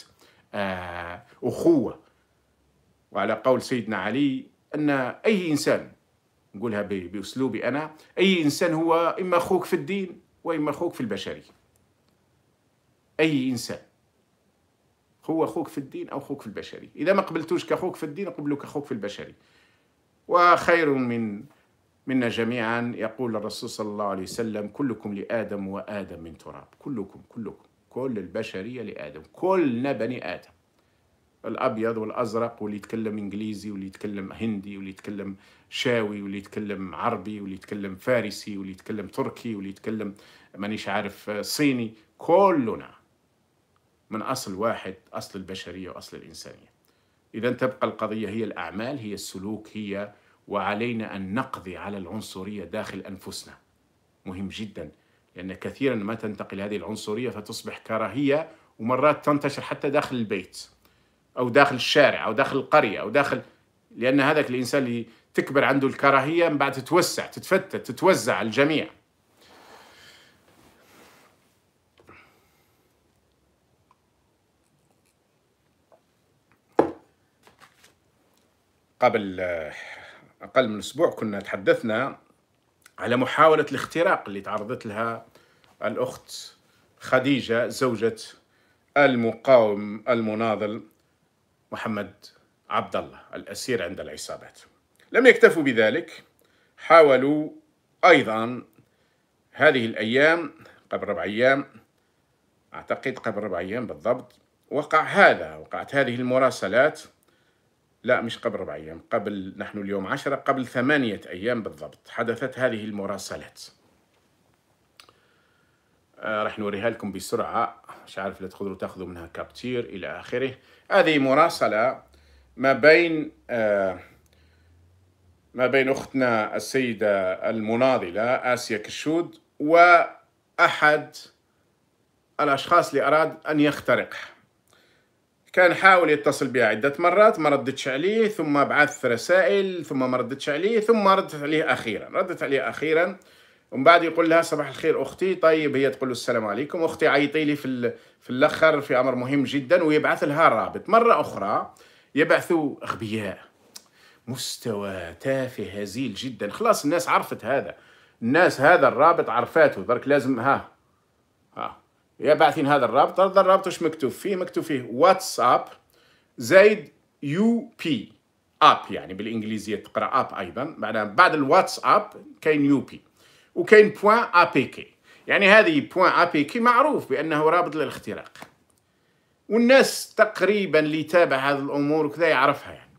آه، اخوه وعلى قول سيدنا علي ان اي انسان نقولها باسلوبي انا اي انسان هو اما اخوك في الدين واما اخوك في البشريه اي انسان هو اخوك في الدين او اخوك في البشري اذا ما قبلتوش كاخوك في الدين قبلوك كاخوك في البشري وخير من منا جميعا يقول الرسول صلى الله عليه وسلم كلكم لادم وادم من تراب كلكم كلكم كل البشريه لادم كلنا بني ادم الابيض والازرق واللي يتكلم انجليزي واللي يتكلم هندي واللي يتكلم شاوي واللي يتكلم عربي واللي يتكلم فارسي واللي يتكلم تركي واللي يتكلم مانيش عارف آه، صيني كلنا من أصل واحد أصل البشرية وأصل الإنسانية إذا تبقى القضية هي الأعمال هي السلوك هي وعلينا أن نقضي على العنصرية داخل أنفسنا مهم جدا لأن كثيرا ما تنتقل هذه العنصرية فتصبح كراهية ومرات تنتشر حتى داخل البيت أو داخل الشارع أو داخل القرية أو داخل لأن هذاك الإنسان اللي تكبر عنده الكراهية من بعد تتوسع تتفتت تتوزع على الجميع قبل آه، أقل من أسبوع كنا تحدثنا على محاولة الاختراق اللي تعرضت لها الأخت خديجة زوجة المقاوم المناضل محمد عبد الله الأسير عند العصابات لم يكتفوا بذلك حاولوا أيضا هذه الأيام قبل ربع أيام أعتقد قبل ربع أيام بالضبط وقع هذا وقعت هذه المراسلات لا مش قبل أربع أيام قبل نحن اليوم عشرة قبل ثمانية أيام بالضبط حدثت هذه المراسلات آه راح نوريها لكم بسرعة مش عارف لا تقدروا تاخذوا منها كابتير إلى آخره هذه مراسلة ما بين آه ما بين أختنا السيدة المناضلة آسيا كشود وأحد الأشخاص اللي أراد أن يخترقها كان حاول يتصل بها عدة مرات ما ردتش عليه ثم بعث رسائل ثم ما ردتش عليه ثم ردت عليه أخيرا ردت عليه أخيرا ومن بعد يقول لها صباح الخير أختي طيب هي تقول السلام عليكم أختي عيطي لي في في الأخر في أمر مهم جدا ويبعث لها الرابط مرة أخرى يبعثوا أغبياء مستوى تافه هزيل جدا خلاص الناس عرفت هذا الناس هذا الرابط عرفاته درك لازم ها ها يبعثين هذا الرابط هذا الرابط وش مكتوب فيه مكتوب فيه واتساب زايد يو بي اب يعني بالانجليزيه تقرا اب ايضا معناها بعد الواتساب كاين يو بي وكاين بوان ابي كي يعني هذه بوان ابي كي معروف بانه رابط للاختراق والناس تقريبا اللي يتابع هذه الامور وكذا يعرفها يعني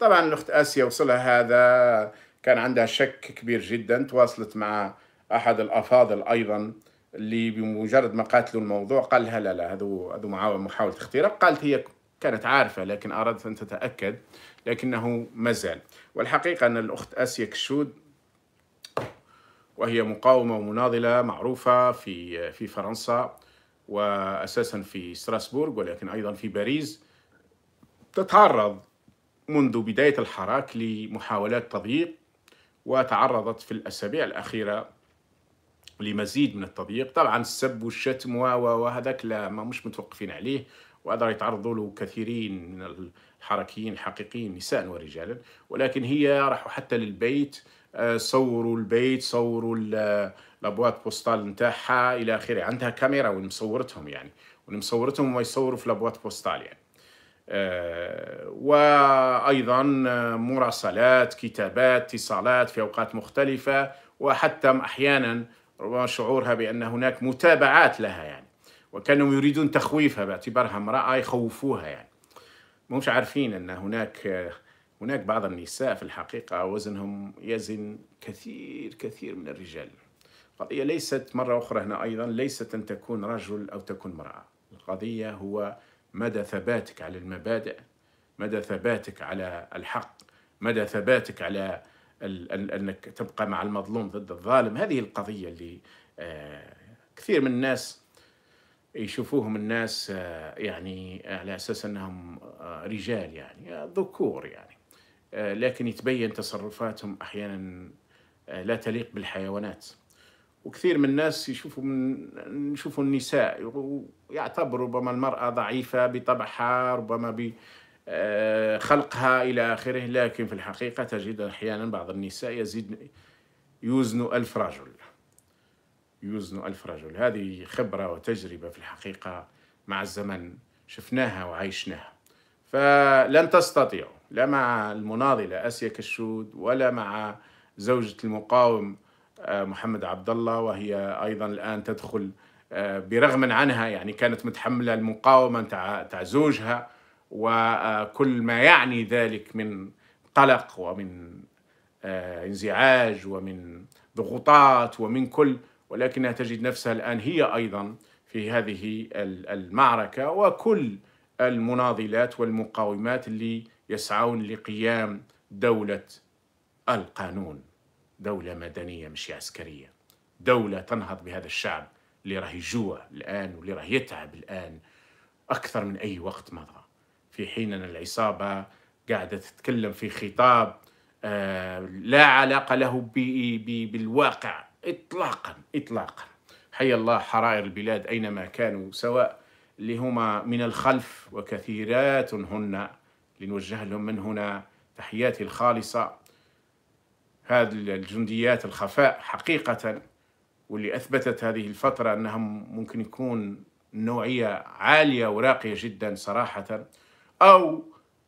طبعا الاخت اسيا وصلها هذا كان عندها شك كبير جدا تواصلت مع احد الافاضل ايضا اللي بمجرد ما قاتلوا الموضوع قال لها لا لا هذو هذو محاوله اختراق قالت هي كانت عارفه لكن ارادت ان تتاكد لكنه مازال والحقيقه ان الاخت اسيا كشود وهي مقاومه ومناضله معروفه في في فرنسا واساسا في ستراسبورغ ولكن ايضا في باريس تتعرض منذ بدايه الحراك لمحاولات تضييق وتعرضت في الاسابيع الاخيره لمزيد من التضييق طبعا السب والشتم وهذاك لا ما مش متوقفين عليه وهذا يتعرضوا له كثيرين من الحركيين الحقيقيين نساء ورجالا ولكن هي راحوا حتى للبيت آه، صوروا البيت صوروا لابوات بوستال نتاعها الى اخره عندها كاميرا وين مصورتهم يعني وين مصورتهم وما يصوروا في لابوات بوستال يعني أه وايضا آه، مراسلات كتابات اتصالات في اوقات مختلفه وحتى احيانا ربما شعورها بأن هناك متابعات لها يعني وكانهم يريدون تخويفها باعتبارها امرأة يخوفوها يعني مش عارفين أن هناك هناك بعض النساء في الحقيقة وزنهم يزن كثير كثير من الرجال القضية ليست مرة أخرى هنا أيضا ليست أن تكون رجل أو تكون امرأة القضية هو مدى ثباتك على المبادئ مدى ثباتك على الحق مدى ثباتك على انك تبقى مع المظلوم ضد الظالم هذه القضيه اللي آه، كثير من الناس يشوفوهم الناس آه، يعني على اساس انهم آه، رجال يعني ذكور يعني لكن يتبين تصرفاتهم احيانا لا تليق بالحيوانات وكثير من الناس يشوفوا من يشوفوا النساء ويعتبروا ربما المرأة ضعيفة بطبعها ربما آه، خلقها إلى آخره لكن في الحقيقة تجد أحيانا بعض النساء يزيد يوزن ألف رجل يوزن ألف رجل هذه خبرة وتجربة في الحقيقة مع الزمن شفناها وعيشناها فلن تستطيع لا مع المناضلة أسيا كشود ولا مع زوجة المقاوم آه، محمد عبد الله وهي أيضا الآن تدخل آه، برغم عنها يعني كانت متحملة المقاومة تاع زوجها وكل ما يعني ذلك من قلق ومن آه، انزعاج ومن ضغوطات ومن كل ولكنها تجد نفسها الآن هي أيضا في هذه المعركة وكل المناضلات والمقاومات اللي يسعون لقيام دولة القانون دولة مدنية مش عسكرية دولة تنهض بهذا الشعب اللي راه يجوع الآن واللي راه يتعب الآن أكثر من أي وقت مضى في حين أن العصابة قاعدة تتكلم في خطاب آه، لا علاقة له بالواقع إطلاقا إطلاقا حي الله حرائر البلاد أينما كانوا سواء اللي هما من الخلف وكثيرات هن لنوجه لهم من هنا تحياتي الخالصة هذه الجنديات الخفاء حقيقة واللي أثبتت هذه الفترة أنهم ممكن يكون نوعية عالية وراقية جدا صراحة أو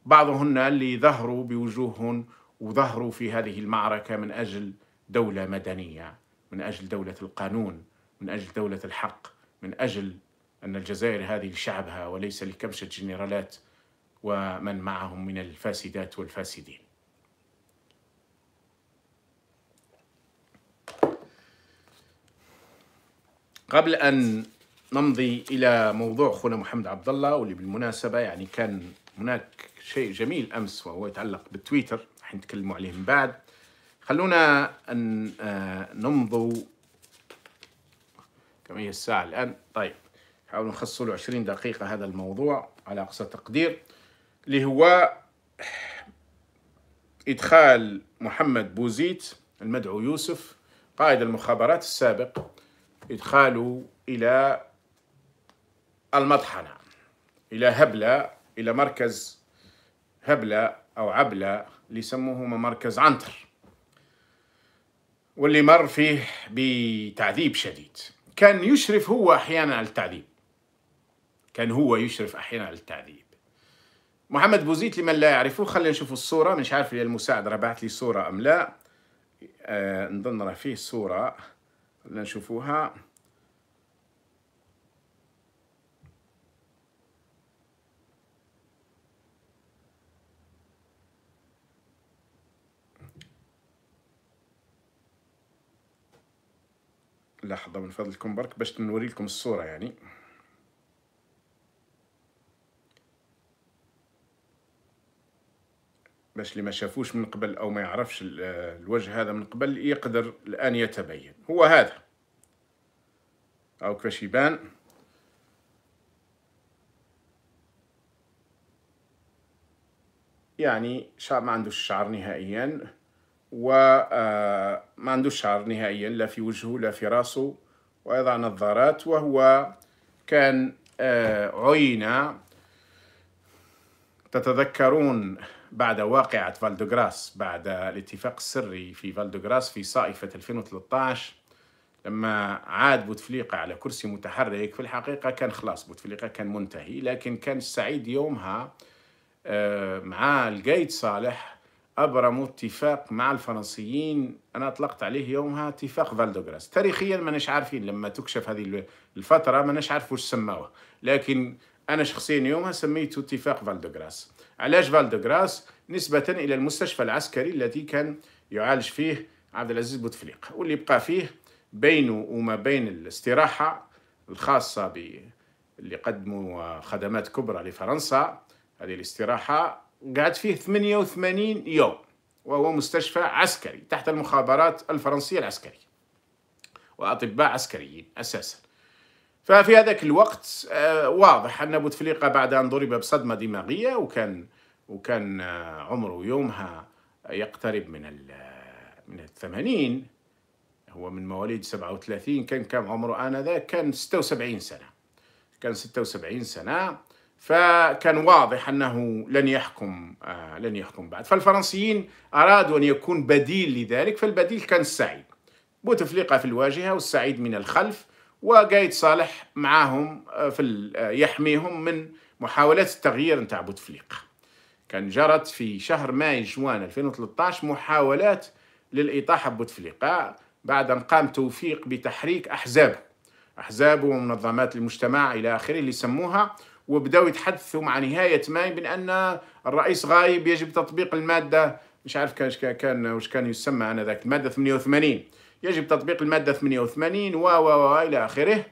بعضهن اللي ظهروا بوجوههم وظهروا في هذه المعركة من أجل دولة مدنية من أجل دولة القانون من أجل دولة الحق من أجل أن الجزائر هذه لشعبها وليس لكمشة جنرالات ومن معهم من الفاسدات والفاسدين قبل أن نمضي الى موضوع اخونا محمد عبد الله واللي بالمناسبه يعني كان هناك شيء جميل امس وهو يتعلق بالتويتر راح نتكلموا عليه من بعد خلونا ان آه، نمضوا كم هي الساعه الان طيب حاولوا نخصصوا له 20 دقيقه هذا الموضوع على اقصى تقدير اللي هو ادخال محمد بوزيت المدعو يوسف قائد المخابرات السابق ادخاله الى المطحنة إلى هبلة إلى مركز هبلة أو عبلة اللي يسموه مركز عنتر واللي مر فيه بتعذيب شديد كان يشرف هو أحيانا على التعذيب كان هو يشرف أحيانا على التعذيب محمد بوزيت لمن لا يعرفه خلينا نشوف الصورة مش عارف المساعد راه لي صورة أم لا آه نظن راه فيه صورة خلينا نشوفوها لحظه من فضلكم برك باش نوري لكم الصوره يعني باش اللي ما شافوش من قبل او ما يعرفش الوجه هذا من قبل يقدر الان يتبين هو هذا او كيفاش يبان يعني شعر ما عندوش شعر نهائيا وما آه، عنده شعر نهائيا لا في وجهه لا في راسه ويضع نظارات وهو كان آه، عين تتذكرون بعد واقعة فالدوغراس بعد الاتفاق السري في فالدوغراس في صائفة 2013 لما عاد بوتفليقة على كرسي متحرك في الحقيقة كان خلاص بوتفليقة كان منتهي لكن كان السعيد يومها آه، مع القايد صالح ابرموا اتفاق مع الفرنسيين انا اطلقت عليه يومها اتفاق فالدوغراس تاريخيا ماناش عارفين لما تكشف هذه الفتره ماناش عارف واش سماوه لكن انا شخصيا يومها سميته اتفاق فالدوغراس علاش فالدوغراس نسبه الى المستشفى العسكري الذي كان يعالج فيه عبد العزيز بوتفليقه واللي بقى فيه بينه وما بين الاستراحه الخاصه ب اللي قدموا خدمات كبرى لفرنسا هذه الاستراحه قعد فيه 88 يوم وهو مستشفى عسكري تحت المخابرات الفرنسية العسكرية وأطباء عسكريين أساسا ففي هذاك الوقت آه، واضح أن بوتفليقة بعد أن ضرب بصدمة دماغية وكان وكان آه، عمره يومها يقترب من ال آه، من الثمانين هو من مواليد 37 كان كم عمره آنذاك كان 76 سنة كان 76 سنة فكان واضح انه لن يحكم آه لن يحكم بعد فالفرنسيين ارادوا ان يكون بديل لذلك فالبديل كان السعيد بوتفليقه في الواجهه والسعيد من الخلف وقايد صالح معاهم آه، في آه، يحميهم من محاولات التغيير نتاع بوتفليقه كان جرت في شهر ماي جوان 2013 محاولات للاطاحه بوتفليقه بعد ان قام توفيق بتحريك احزابه احزابه ومنظمات المجتمع الى اخره اللي سموها وبداوا يتحدثوا مع نهاية ماي بأن الرئيس غايب يجب تطبيق المادة مش عارف كان كان وش كان يسمى أنا ذاك المادة 88 يجب تطبيق المادة 88 و و و إلى آخره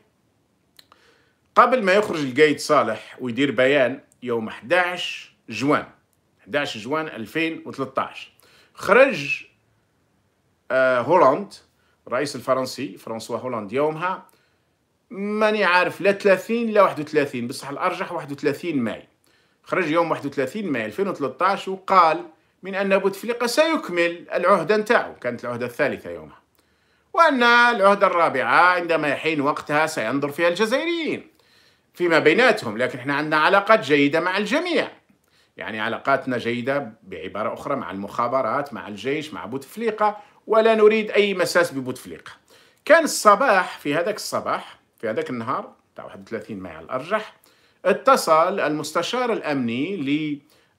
قبل ما يخرج القايد صالح ويدير بيان يوم 11 جوان 11 جوان 2013 خرج آه، هولاند الرئيس الفرنسي فرانسوا هولاند يومها ماني عارف لا 30 لا 31 بصح الارجح 31 ماي خرج يوم 31 ماي 2013 وقال من ان بوتفليقه سيكمل العهده نتاعو كانت العهده الثالثه يومها وان العهده الرابعه عندما يحين وقتها سينظر فيها الجزائريين فيما بيناتهم لكن احنا عندنا علاقات جيده مع الجميع يعني علاقاتنا جيدة بعبارة أخرى مع المخابرات مع الجيش مع بوتفليقة ولا نريد أي مساس ببوتفليقة كان الصباح في هذاك الصباح في هذاك النهار تاع 31 ماي على الأرجح اتصل المستشار الأمني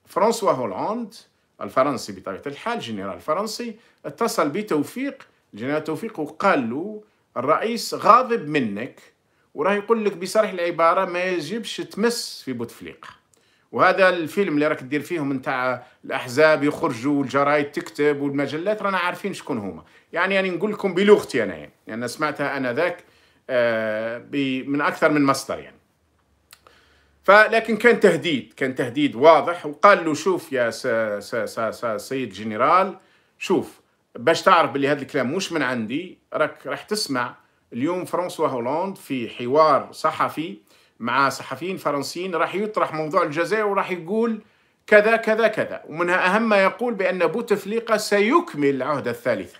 لفرانسوا هولاند الفرنسي بطبيعة الحال جنرال فرنسي اتصل بتوفيق الجنرال توفيق وقال له الرئيس غاضب منك وراه يقول لك بصريح العبارة ما يجبش تمس في بوتفليقة وهذا الفيلم اللي راك دير فيهم نتاع الاحزاب يخرجوا والجرايد تكتب والمجلات رانا عارفين شكون هما يعني انا يعني نقول لكم بلغتي انا يعني, يعني سمعتها انا ذاك آه، من اكثر من مصدر يعني فلكن كان تهديد كان تهديد واضح وقال له شوف يا سا سا سا سا سيد جنرال شوف باش تعرف بلي هذا الكلام مش من عندي راك راح تسمع اليوم فرانسوا هولاند في حوار صحفي مع صحفيين فرنسيين راح يطرح موضوع الجزائر وراح يقول كذا كذا كذا ومنها أهم ما يقول بأن بوتفليقة سيكمل العهدة الثالثة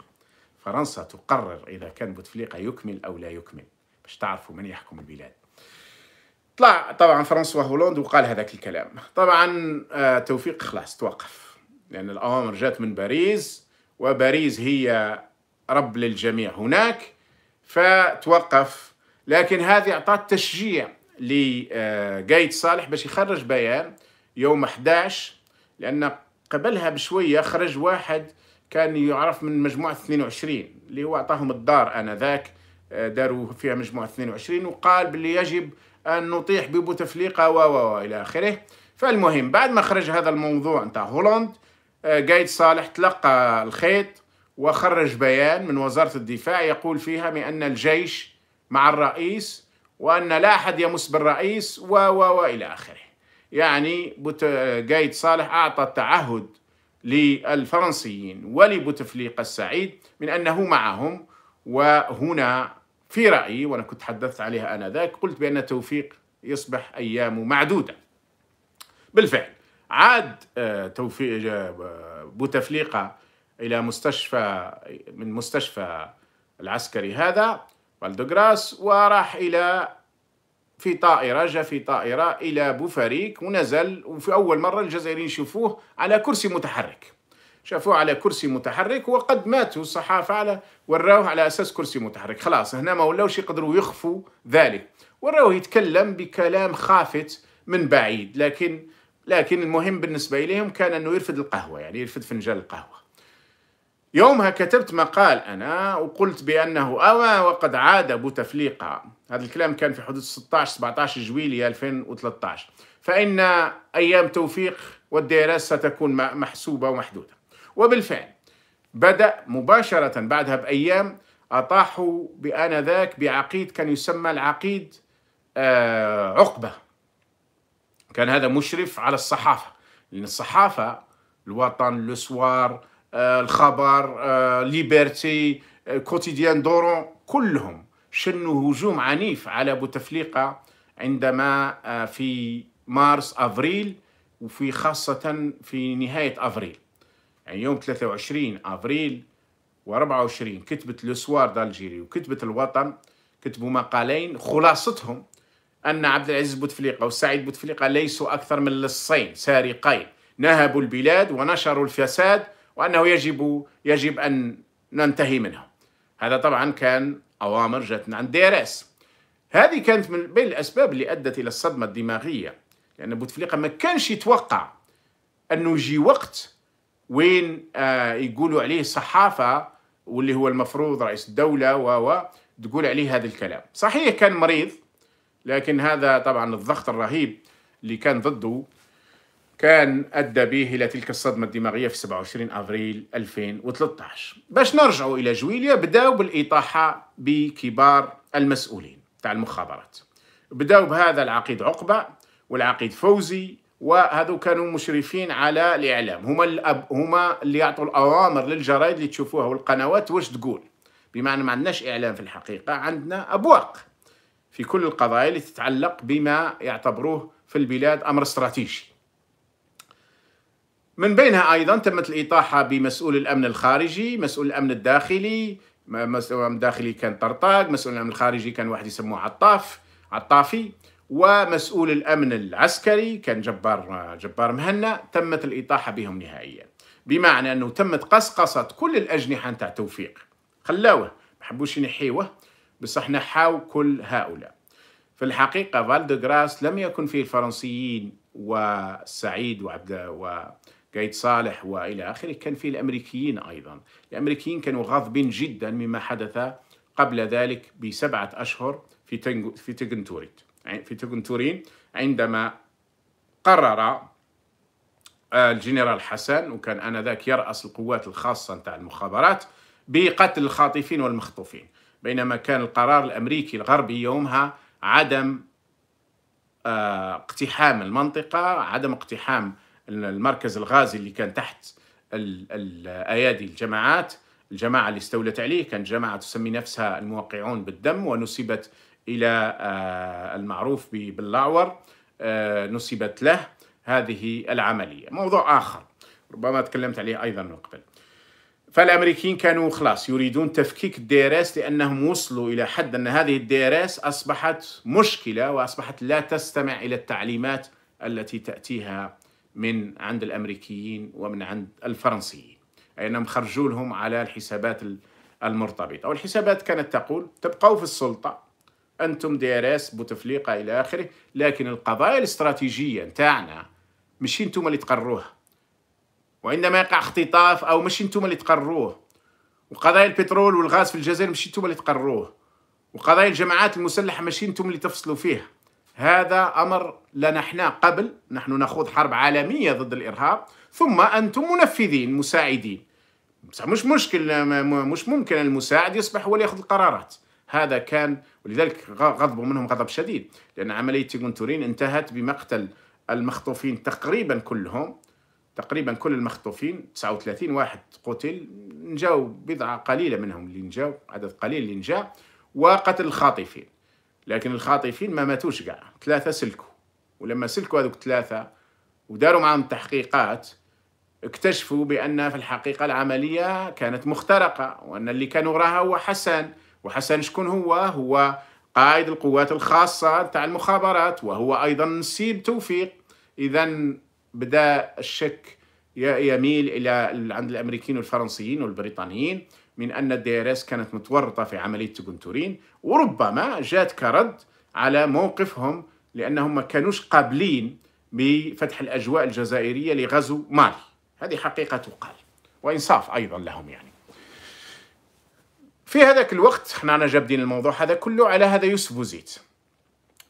فرنسا تقرر إذا كان بوتفليقة يكمل أو لا يكمل باش تعرفوا من يحكم البلاد طلع طبعا فرانسوا هولوند وقال هذاك الكلام طبعا آه، توفيق خلاص توقف لان الاوامر جات من باريس وباريس هي رب للجميع هناك فتوقف لكن هذه اعطت تشجيع لقايد آه، صالح باش يخرج بيان يوم 11 لان قبلها بشويه خرج واحد كان يعرف من مجموعه 22 اللي هو اعطاهم الدار انذاك آه، داروا فيها مجموعة 22 وقال باللي يجب أن نطيح ببوتفليقة و و إلى آخره فالمهم بعد ما خرج هذا الموضوع نتاع هولاند آه، قايد صالح تلقى الخيط وخرج بيان من وزارة الدفاع يقول فيها بأن الجيش مع الرئيس وأن لا أحد يمس بالرئيس و و و إلى آخره يعني آه، قايد صالح أعطى التعهد للفرنسيين ولبوتفليقة السعيد من أنه معهم وهنا في رأيي وأنا كنت تحدثت عليها آنذاك قلت بأن توفيق يصبح أيامه معدودة بالفعل عاد آه، توفيق آه، بوتفليقة إلى مستشفى من مستشفى العسكري هذا بالدوغراس وراح إلى في طائرة جاء في طائرة إلى بوفاريك ونزل وفي أول مرة الجزائريين يشوفوه على كرسي متحرك شافوه على كرسي متحرك وقد ماتوا الصحافة على وراوه على أساس كرسي متحرك خلاص هنا ما ولاوش يقدروا يخفوا ذلك وراوه يتكلم بكلام خافت من بعيد لكن لكن المهم بالنسبة إليهم كان أنه يرفد القهوة يعني يرفد فنجان القهوة يومها كتبت مقال أنا وقلت بأنه أما وقد عاد بوتفليقة هذا الكلام كان في حدود 16-17 جويلية 2013 فإن أيام توفيق والدراسة ستكون محسوبة ومحدودة وبالفعل بدأ مباشرة بعدها بأيام أطاحوا بآنذاك بعقيد كان يسمى العقيد آه، عقبة كان هذا مشرف على الصحافة لأن الصحافة الوطن لسوار آه، الخبر آه، ليبرتي كوتيديان دورون كلهم شنوا هجوم عنيف على بوتفليقة عندما في مارس أفريل وفي خاصة في نهاية أفريل يعني يوم 23 افريل و24 كتبت لسوار دالجيري وكتبت الوطن كتبوا مقالين خلاصتهم ان عبد العزيز بوتفليقه وسعيد بوتفليقه ليسوا اكثر من لصين سارقين نهبوا البلاد ونشروا الفساد وانه يجب يجب ان ننتهي منها هذا طبعا كان اوامر جت عن ديراس هذه كانت من بين الاسباب اللي ادت الى الصدمه الدماغيه لان بوتفليقه ما كانش يتوقع انه يجي وقت وين آه، يقولوا عليه الصحافه واللي هو المفروض رئيس الدوله و تقول عليه هذا الكلام صحيح كان مريض لكن هذا طبعا الضغط الرهيب اللي كان ضده كان أدى به إلى تلك الصدمة الدماغية في 27 أفريل 2013 باش نرجعوا إلى جويليا بداوا بالإطاحة بكبار المسؤولين تاع المخابرات بداوا بهذا العقيد عقبة والعقيد فوزي وهذو كانوا مشرفين على الاعلام هما الأب هما اللي يعطوا الاوامر للجرايد اللي تشوفوها والقنوات واش تقول بمعنى ما عندناش اعلام في الحقيقه عندنا ابواق في كل القضايا اللي تتعلق بما يعتبروه في البلاد امر استراتيجي من بينها ايضا تمت الاطاحه بمسؤول الامن الخارجي مسؤول الامن الداخلي مسؤول الامن الداخلي كان طرطاق مسؤول الامن الخارجي كان واحد يسموه عطاف عطافي ومسؤول الأمن العسكري كان جبار جبار مهنا تمت الإطاحة بهم نهائيا بمعنى أنه تمت قصقصة كل الأجنحة نتاع توفيق خلاوه ما حبوش ينحيوه بصح نحاو كل هؤلاء في الحقيقة فالدغراس لم يكن فيه الفرنسيين وسعيد وعبد وقايد صالح وإلى آخره كان فيه الأمريكيين أيضا الأمريكيين كانوا غاضبين جدا مما حدث قبل ذلك بسبعة أشهر في في تنجنتوريت في تورين عندما قرر آه، الجنرال حسن وكان انذاك يراس القوات الخاصه نتاع المخابرات بقتل الخاطفين والمخطوفين بينما كان القرار الامريكي الغربي يومها عدم آه، اقتحام المنطقه عدم اقتحام المركز الغازي اللي كان تحت الايادي الجماعات الجماعه اللي استولت عليه كانت جماعه تسمي نفسها الموقعون بالدم ونسبت إلى آه، المعروف باللاور آه، نسبت له هذه العملية موضوع آخر ربما تكلمت عليه أيضا من قبل فالامريكيين كانوا خلاص يريدون تفكيك الدي اس لانهم وصلوا الى حد ان هذه الدي اس اصبحت مشكله واصبحت لا تستمع الى التعليمات التي تاتيها من عند الامريكيين ومن عند الفرنسيين اي انهم خرجوا لهم على الحسابات المرتبطه والحسابات كانت تقول تبقوا في السلطه انتم ديريس بوتفليقه الى اخره لكن القضايا الاستراتيجيه نتاعنا مش انتم اللي تقروها وانما يقع اختطاف او مش انتم اللي تقروه وقضايا البترول والغاز في الجزائر مش انتم اللي تقروه وقضايا الجماعات المسلحه مش انتم اللي تفصلوا فيها هذا امر لنا احنا قبل نحن نخوض حرب عالميه ضد الارهاب ثم انتم منفذين مساعدين مش مشكل مش ممكن المساعد يصبح هو اللي ياخذ القرارات هذا كان ولذلك غضبوا منهم غضب شديد لأن عملية تورين انتهت بمقتل المخطوفين تقريبا كلهم تقريبا كل المخطوفين 39 واحد قتل نجاو بضعة قليلة منهم اللي نجاو عدد قليل اللي نجا وقتل الخاطفين لكن الخاطفين ما ماتوش قاع ثلاثة سلكوا ولما سلكوا هذوك الثلاثة وداروا معهم تحقيقات اكتشفوا بأن في الحقيقة العملية كانت مخترقة وأن اللي كان وراها هو حسن وحسن شكون هو هو قائد القوات الخاصة تاع المخابرات وهو أيضا نسيب توفيق إذا بدأ الشك يميل إلى عند الأمريكيين والفرنسيين والبريطانيين من أن الدي ار اس كانت متورطة في عملية تجنتورين وربما جات كرد على موقفهم لأنهم ما كانوش قابلين بفتح الأجواء الجزائرية لغزو مالي هذه حقيقة تقال وإنصاف أيضا لهم يعني في هذاك الوقت حنا رانا جابدين الموضوع هذا كله على هذا يوسف بوزيت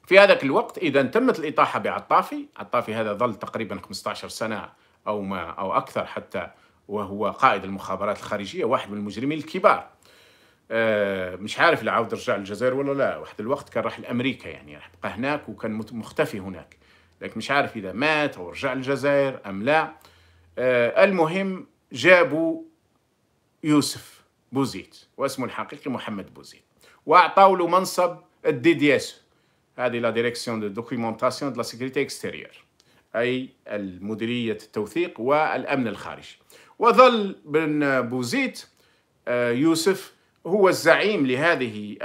في هذاك الوقت اذا تمت الاطاحه بعطافي عطافي هذا ظل تقريبا 15 سنه او ما او اكثر حتى وهو قائد المخابرات الخارجيه واحد من المجرمين الكبار أه مش عارف لا عاود رجع للجزائر ولا لا واحد الوقت كان راح لامريكا يعني راح بقى هناك وكان مختفي هناك لكن مش عارف اذا مات او رجع للجزائر ام لا أه المهم جابوا يوسف بوزيت واسمه الحقيقي محمد بوزيت واعطاو له منصب الدي دي اس هذه لا ديريكسيون دو دوكيومونتاسيون دو لا سيكوريتي اكستيريور اي المديريه التوثيق والامن الخارجي وظل بن بوزيت آه، يوسف هو الزعيم لهذه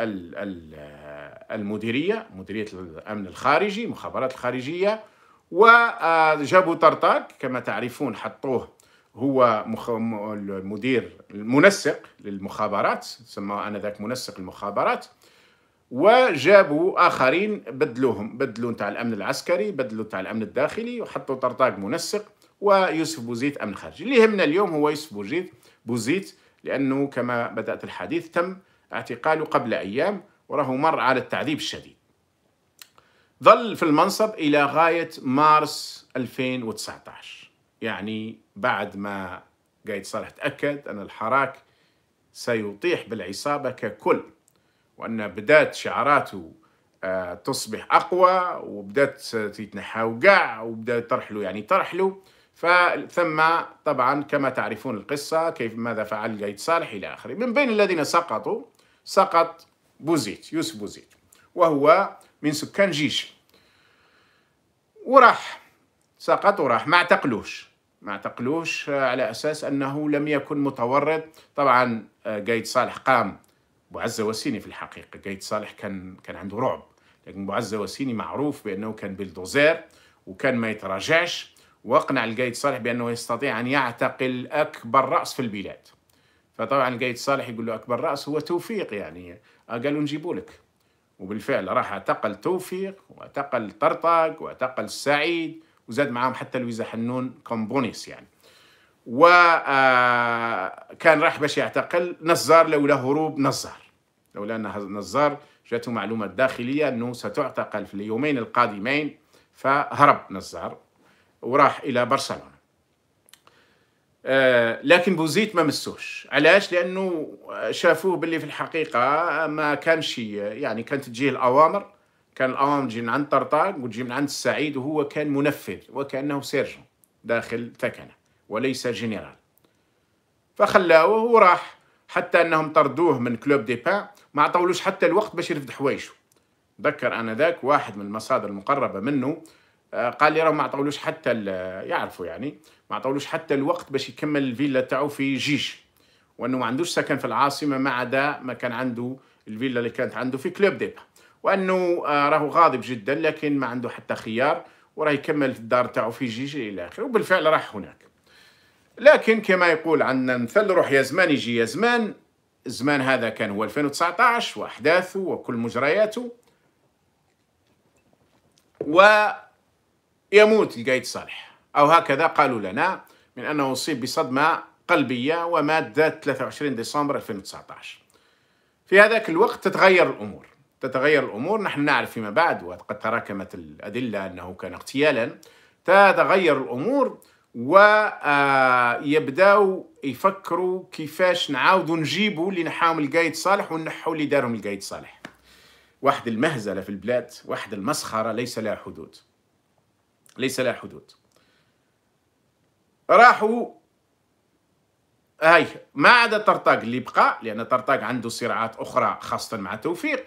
المديريه مديريه الامن الخارجي المخابرات الخارجيه وجابوا طرطاق كما تعرفون حطوه هو مخ... المدير المنسق للمخابرات انا انذاك منسق المخابرات وجابوا اخرين بدلوهم بدلوا نتاع الامن العسكري بدلوا نتاع الامن الداخلي وحطوا طرطاق منسق ويوسف بوزيت امن خارجي اللي يهمنا اليوم هو يوسف بوزيت بوزيت لانه كما بدات الحديث تم اعتقاله قبل ايام وراه مر على التعذيب الشديد ظل في المنصب الى غايه مارس 2019 يعني بعد ما قايد صالح تأكد أن الحراك سيطيح بالعصابة ككل وأن بدأت شعاراته آه، تصبح أقوى وبدأت تتنحى وقع وبدأت ترحلوا يعني ترحلوا فثم طبعا كما تعرفون القصة كيف ماذا فعل قايد صالح إلى آخره من بين الذين سقطوا سقط بوزيت يوسف بوزيت وهو من سكان جيش وراح سقط وراح ما اعتقلوش ما اعتقلوش آه، على أساس أنه لم يكن متورط طبعا آه، قايد صالح قام معزة وسيني في الحقيقة قايد صالح كان كان عنده رعب لكن معزة وسيني معروف بأنه كان بالدوزير وكان ما يتراجعش واقنع القايد صالح بأنه يستطيع أن يعتقل أكبر رأس في البلاد فطبعا القايد صالح يقول له أكبر رأس هو توفيق يعني آه، قالوا نجيبو لك وبالفعل راح اعتقل توفيق واعتقل طرطق واعتقل السعيد وزاد معاهم حتى لويزا حنون كومبونيس يعني وكان آه، راح باش يعتقل نزار لولا هروب نزار لولا أن نزار جاته معلومة داخلية أنه ستعتقل في اليومين القادمين فهرب نزار وراح إلى برشلونة آه، لكن بوزيت ما مسوش علاش لانه شافوه باللي في الحقيقه ما كانش يعني كانت تجيه الاوامر كان الأمر تجي من عند طرطاق وتجي من عند السعيد وهو كان منفذ وكأنه سيرجن داخل ثكنة وليس جنرال فخلاوه وراح حتى أنهم طردوه من كلوب دي بان ما عطولوش حتى الوقت باش يرفد حوايجه ذكر أنا ذاك واحد من المصادر المقربة منه آه، قال لي راه ما عطولوش حتى يعرفوا يعني ما عطولوش حتى الوقت باش يكمل الفيلا تاعو في جيش وانه ما عندوش سكن في العاصمه ما عدا ما كان عنده الفيلا اللي كانت عنده في كلوب ديبا وانه آه، راهو غاضب جدا لكن ما عنده حتى خيار وراه يكمل في الدار تاعو في جيجي الى اخره وبالفعل راح هناك لكن كما يقول عندنا مثل روح يا زمان يجي يا زمان الزمان هذا كان هو 2019 واحداثه وكل مجرياته ويموت القايد صالح او هكذا قالوا لنا من انه اصيب بصدمه قلبيه ومات ذات 23 ديسمبر 2019 في هذاك الوقت تتغير الامور تتغير الأمور نحن نعرف فيما بعد وقد تراكمت الأدلة أنه كان اغتيالا تتغير الأمور ويبدأوا آه، يفكروا كيفاش نعاودوا نجيبوا اللي نحاهم القايد صالح ونحوا اللي دارهم القايد صالح واحد المهزلة في البلاد واحد المسخرة ليس لها حدود ليس لها حدود راحوا هاي ما عدا طرطاق اللي بقى لان طرطاق عنده صراعات اخرى خاصه مع توفيق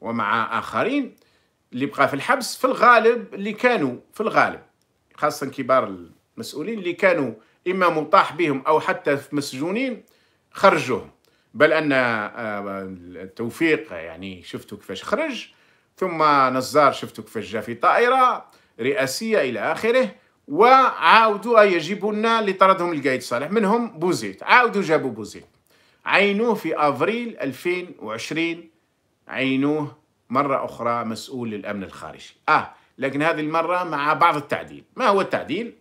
ومع آخرين اللي بقى في الحبس في الغالب اللي كانوا في الغالب خاصة كبار المسؤولين اللي كانوا إما مطاح بهم أو حتى في مسجونين خرجوهم بل أن آه، التوفيق يعني شفتوا كيفاش خرج ثم نزار شفتوا كيفاش جا في طائرة رئاسية إلى آخره وعاودوا آه، اللي لطردهم القايد صالح منهم بوزيت عاودوا جابوا بوزيت عينوه في أفريل 2020 عينوه مرة أخرى مسؤول للأمن الخارجي آه لكن هذه المرة مع بعض التعديل ما هو التعديل؟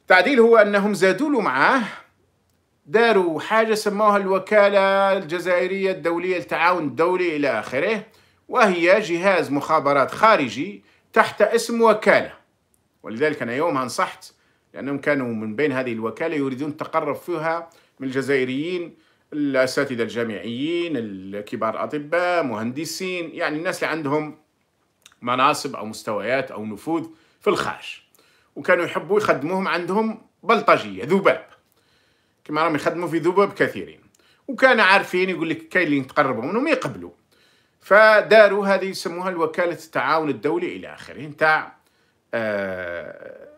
التعديل هو أنهم زادوا له معاه داروا حاجة سموها الوكالة الجزائرية الدولية للتعاون الدولي إلى آخره وهي جهاز مخابرات خارجي تحت اسم وكالة ولذلك أنا يومها انصحت لأنهم كانوا من بين هذه الوكالة يريدون التقرب فيها من الجزائريين الاساتذه الجامعيين الكبار الاطباء مهندسين يعني الناس اللي عندهم مناصب او مستويات او نفوذ في الخارج وكانوا يحبوا يخدموهم عندهم بلطجيه ذباب كما راهم يخدموا في ذباب كثيرين وكان عارفين يقول لك كاين اللي نتقربوا منهم يقبلوا فداروا هذه يسموها الوكاله التعاون الدولي الى اخره نتاع آه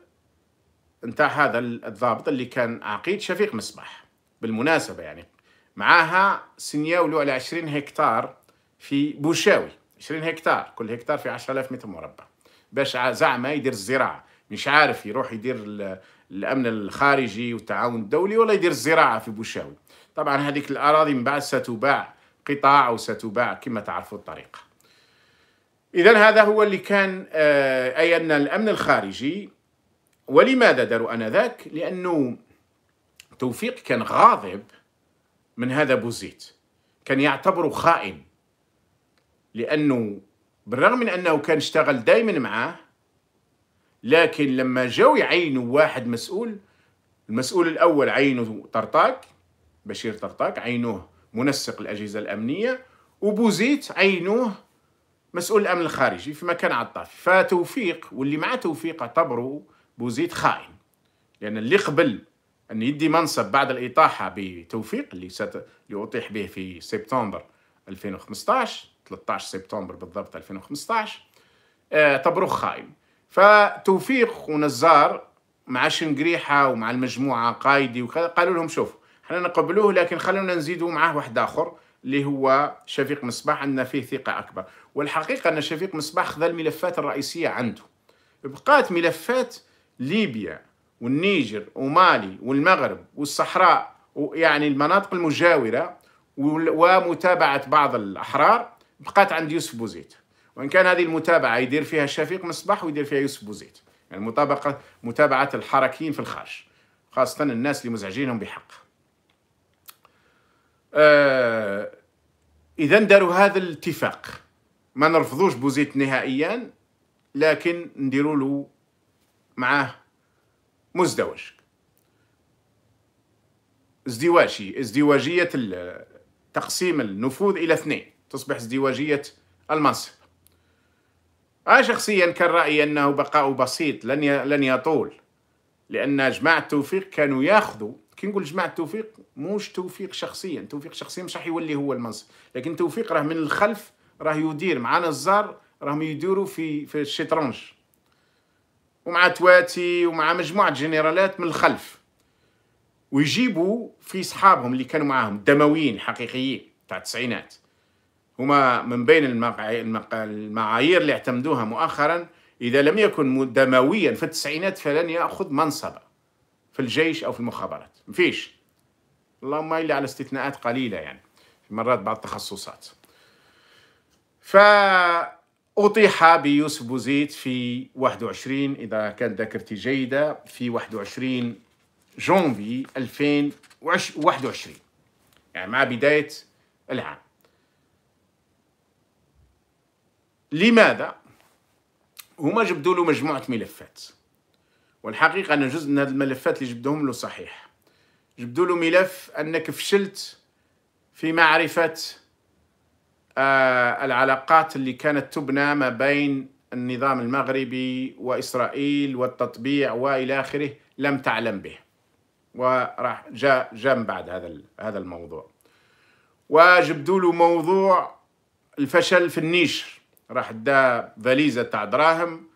نتاع هذا الضابط اللي كان عقيد شفيق مصباح بالمناسبه يعني معاها سنياولوا على 20 هكتار في بوشاوي 20 هكتار كل هكتار في 10000 متر مربع باش زعما يدير الزراعه مش عارف يروح يدير الامن الخارجي والتعاون الدولي ولا يدير الزراعه في بوشاوي طبعا هذيك الاراضي من بعد ستباع قطاع او ستباع كما تعرفوا الطريقه اذا هذا هو اللي كان آه، اي ان الامن الخارجي ولماذا داروا انذاك لانه توفيق كان غاضب من هذا بوزيت كان يعتبره خائن لأنه بالرغم من أنه كان اشتغل دايما معاه لكن لما جاو يعينوا واحد مسؤول المسؤول الأول عينه طرطاك بشير طرطاك عينوه منسق الأجهزة الأمنية وبوزيت عينوه مسؤول الأمن الخارجي في مكان عطاف فتوفيق واللي مع توفيق اعتبره بوزيت خائن لأن يعني اللي قبل أن يدي منصب بعد الإطاحة بتوفيق اللي, ست... اللي أطيح به في سبتمبر 2015 13 سبتمبر بالضبط 2015 آه تبرخ خائن فتوفيق ونزار مع شنقريحة ومع المجموعة قايدي قالوا لهم شوف حنا نقبلوه لكن خلونا نزيدوا معاه واحد آخر اللي هو شفيق مصباح عندنا فيه ثقة أكبر والحقيقة أن شفيق مصباح خذ الملفات الرئيسية عنده بقات ملفات ليبيا والنيجر ومالي والمغرب والصحراء ويعني المناطق المجاورة ومتابعة بعض الأحرار بقات عند يوسف بوزيت وإن كان هذه المتابعة يدير فيها الشفيق مصباح ويدير فيها يوسف بوزيت يعني مطابقة متابعة الحركيين في الخارج خاصة الناس اللي مزعجينهم بحق آه إذا داروا هذا الاتفاق ما نرفضوش بوزيت نهائيا لكن نديروا له معاه مزدوج ازدواجي ازدواجية تقسيم النفوذ إلى اثنين تصبح ازدواجية المنصب أنا شخصيا كان رأيي أنه بقاء بسيط لن لن يطول لأن جماعة التوفيق كانوا ياخذوا كي نقول جماعة التوفيق موش توفيق شخصيا توفيق شخصيا مش راح يولي هو المنصب لكن توفيق راه من الخلف راه يدير مع نزار راهم يديروا في في الشطرنج ومع تواتي ومع مجموعه جنرالات من الخلف ويجيبوا في صحابهم اللي كانوا معاهم دمويين حقيقيين تاع التسعينات هما من بين المعايير اللي اعتمدوها مؤخرا اذا لم يكن دمويا في التسعينات فلن ياخذ منصبا في الجيش او في المخابرات مفيش اللهم الا على استثناءات قليله يعني مرات بعض التخصصات ف أطيح بيوسف بوزيد في 21 إذا كانت ذاكرتي جيدة في 21 جونفي 2021 يعني مع بداية العام لماذا؟ هما جبدوا له مجموعة ملفات والحقيقة أن جزء من هذه الملفات اللي جبدهم له صحيح جبدوا له ملف أنك فشلت في معرفة آه، العلاقات اللي كانت تبنى ما بين النظام المغربي وإسرائيل والتطبيع وإلى آخره لم تعلم به وراح جاء جم بعد هذا هذا الموضوع وجبدوا له موضوع الفشل في النيشر راح دا فاليزة تاع دراهم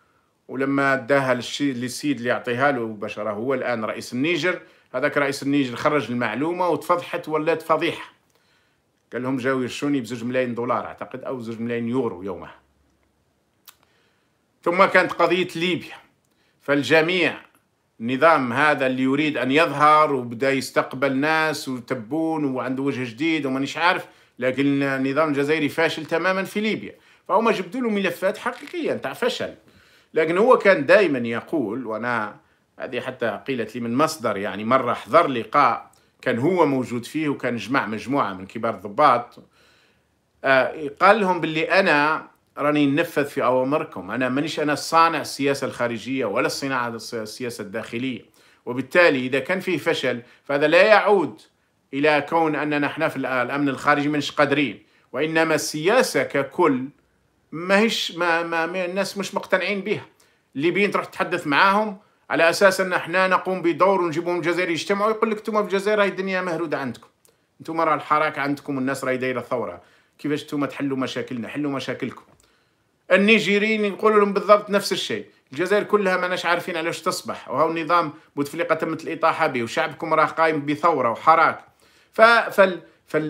ولما داها للسيد اللي يعطيها له بشره هو الان رئيس النيجر هذاك رئيس النيجر خرج المعلومه وتفضحت ولات فضيحه قال لهم جاو يرشوني بزوج ملايين دولار اعتقد او زوج ملايين يورو يومها ثم كانت قضية ليبيا فالجميع النظام هذا اللي يريد أن يظهر وبدأ يستقبل ناس وتبون وعنده وجه جديد ومانيش عارف لكن النظام الجزائري فاشل تماما في ليبيا فهم جبدوا له ملفات حقيقية نتاع فشل لكن هو كان دائما يقول وأنا هذه حتى قيلت لي من مصدر يعني مرة حضر لقاء كان هو موجود فيه وكان جمع مجموعه من كبار الضباط آه، قال لهم باللي انا راني ننفذ في اوامركم انا مانيش انا صانع السياسه الخارجيه ولا الصناعه السياسه الداخليه وبالتالي اذا كان فيه فشل فهذا لا يعود الى كون اننا احنا في الامن الخارجي منش قادرين وانما السياسه ككل ماهيش ما, ما, ما الناس مش مقتنعين بها الليبيين تروح تتحدث معاهم على اساس ان احنا نقوم بدور ونجيبهم الجزائر يجتمعوا يقول لك انتم في الجزائر راهي الدنيا مهروده عندكم انتم راه الحراك عندكم والناس راهي دايره ثوره كيفاش انتم تحلوا مشاكلنا حلوا مشاكلكم النيجيريين يقولوا لهم بالضبط نفس الشيء الجزائر كلها ماناش عارفين علاش تصبح وهو النظام بوتفليقه تمت الاطاحه به وشعبكم راه قايم بثوره وحراك ف فال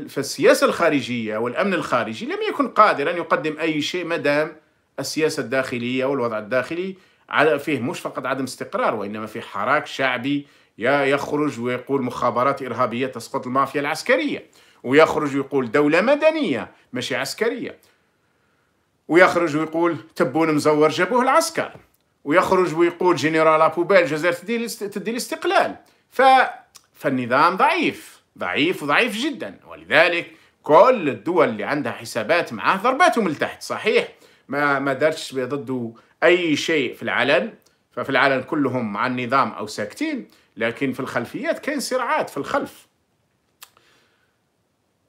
فالسياسه الخارجيه والامن الخارجي لم يكن قادرا ان يقدم اي شيء ما دام السياسه الداخليه والوضع الداخلي فيه مش فقط عدم استقرار وإنما فيه حراك شعبي يخرج ويقول مخابرات إرهابية تسقط المافيا العسكرية ويخرج ويقول دولة مدنية ماشي عسكرية ويخرج ويقول تبون مزور جابوه العسكر ويخرج ويقول جنرال أبو بال الجزائر تدي الاستقلال ف... فالنظام ضعيف ضعيف وضعيف جدا ولذلك كل الدول اللي عندها حسابات معاه ضرباتهم لتحت صحيح ما ما دارتش ضده أي شيء في العلن ففي العلن كلهم مع النظام أو ساكتين لكن في الخلفيات كاين صراعات في الخلف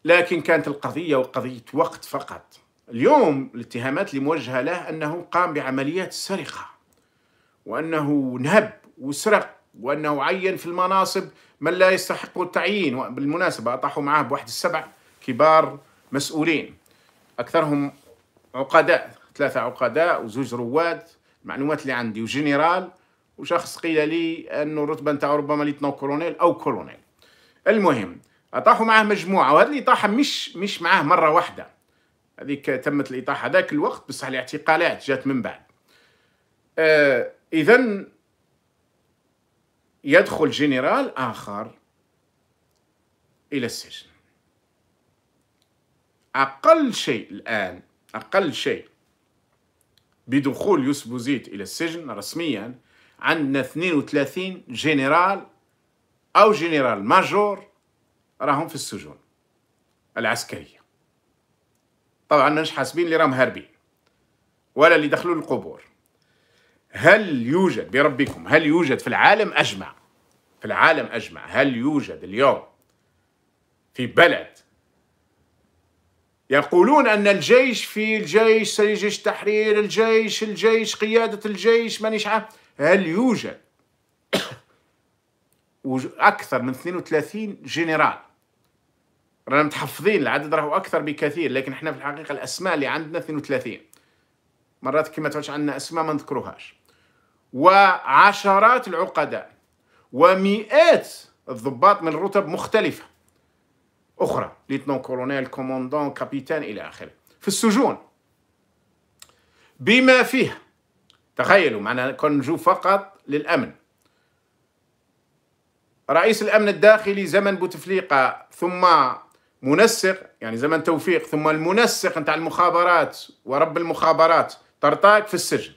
لكن كانت القضية وقضية وقت فقط اليوم الاتهامات اللي موجهة له أنه قام بعمليات سرقة وأنه نهب وسرق وأنه عين في المناصب من لا يستحق التعيين بالمناسبة أطاحوا معاه بواحد السبع كبار مسؤولين أكثرهم عقداء ثلاثه عقداء وزوج رواد المعلومات اللي عندي وجنرال وشخص قيل لي انه الرتبه نتاعو ربما ليتنو كولونيل او كولونيل المهم اطاحوا معاه مجموعه وهذه الاطاحه مش مش معاه مره واحده هذيك تمت الاطاحه ذاك الوقت بصح الاعتقالات جات من بعد آه اذا يدخل جنرال اخر الى السجن اقل شيء الان اقل شيء بدخول يوسف بوزيت إلى السجن رسميا عندنا 32 جنرال أو جنرال ماجور راهم في السجون العسكرية طبعا مش حاسبين اللي راهم هاربين ولا اللي دخلوا القبور هل يوجد بربكم هل يوجد في العالم أجمع في العالم أجمع هل يوجد اليوم في بلد يقولون أن الجيش في الجيش سيجيش تحرير الجيش الجيش قيادة الجيش مانيش عارف هل يوجد أكثر من 32 جنرال رانا متحفظين العدد راهو أكثر بكثير لكن احنا في الحقيقة الأسماء اللي عندنا 32 مرات كما تعودش عندنا أسماء ما نذكروهاش وعشرات العقداء ومئات الضباط من رتب مختلفه أخرى ليتنون كولونيل كوموندون كابيتان إلى آخره في السجون بما فيها تخيلوا معنا كنجو فقط للأمن رئيس الأمن الداخلي زمن بوتفليقة ثم منسق يعني زمن توفيق ثم المنسق نتاع المخابرات ورب المخابرات طرطاق في السجن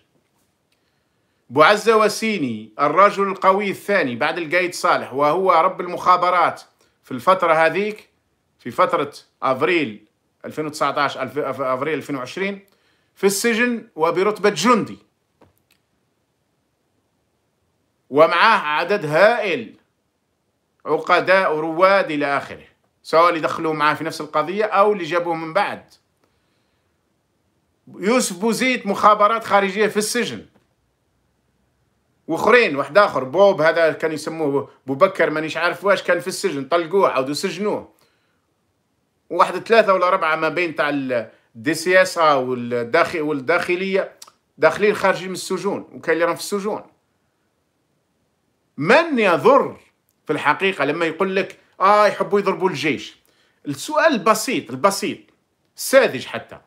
بوعزة وسيني الرجل القوي الثاني بعد القايد صالح وهو رب المخابرات في الفترة هذيك في فترة أفريل 2019 أفريل 2020 في السجن وبرتبة جندي ومعاه عدد هائل عقداء ورواد إلى آخره سواء اللي دخلوا معاه في نفس القضية أو اللي جابوه من بعد يوسف بوزيد مخابرات خارجية في السجن واخرين واحد اخر بوب هذا كان يسموه بوبكر مانيش عارف واش كان في السجن طلقوه عاودوا سجنوه واحد ثلاثة ولا أربعة ما بين تاع الدي سي اس والداخل والداخلية داخلين خارجين من السجون وكاين اللي راهم في السجون من يضر في الحقيقة لما يقول لك آه يحبوا يضربوا الجيش السؤال البسيط البسيط ساذج حتى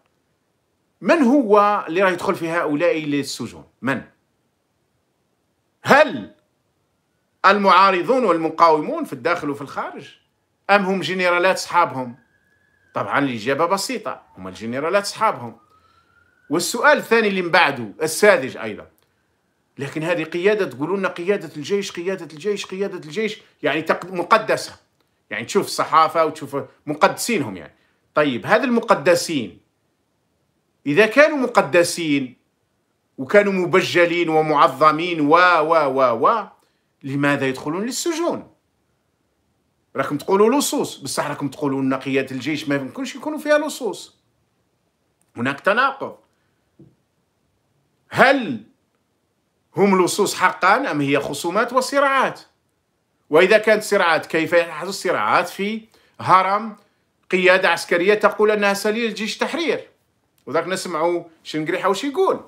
من هو اللي راه يدخل في هؤلاء للسجون من هل المعارضون والمقاومون في الداخل وفي الخارج أم هم جنرالات أصحابهم طبعا الإجابة بسيطة هما الجنرالات صحابهم والسؤال الثاني اللي من بعده الساذج أيضا لكن هذه قيادة تقولون قيادة الجيش قيادة الجيش قيادة الجيش يعني مقدسة يعني تشوف الصحافة وتشوف مقدسينهم يعني طيب هذا المقدسين إذا كانوا مقدسين وكانوا مبجلين ومعظمين و و و و لماذا يدخلون للسجون؟ راكم تقولوا لصوص بصح راكم تقولوا ان قياده الجيش ما يمكنش يكونوا فيها لصوص هناك تناقض هل هم لصوص حقا ام هي خصومات وصراعات واذا كانت صراعات كيف يحدث الصراعات في هرم قياده عسكريه تقول انها سليل جيش تحرير وذاك نسمعوا شنقريحه وش يقول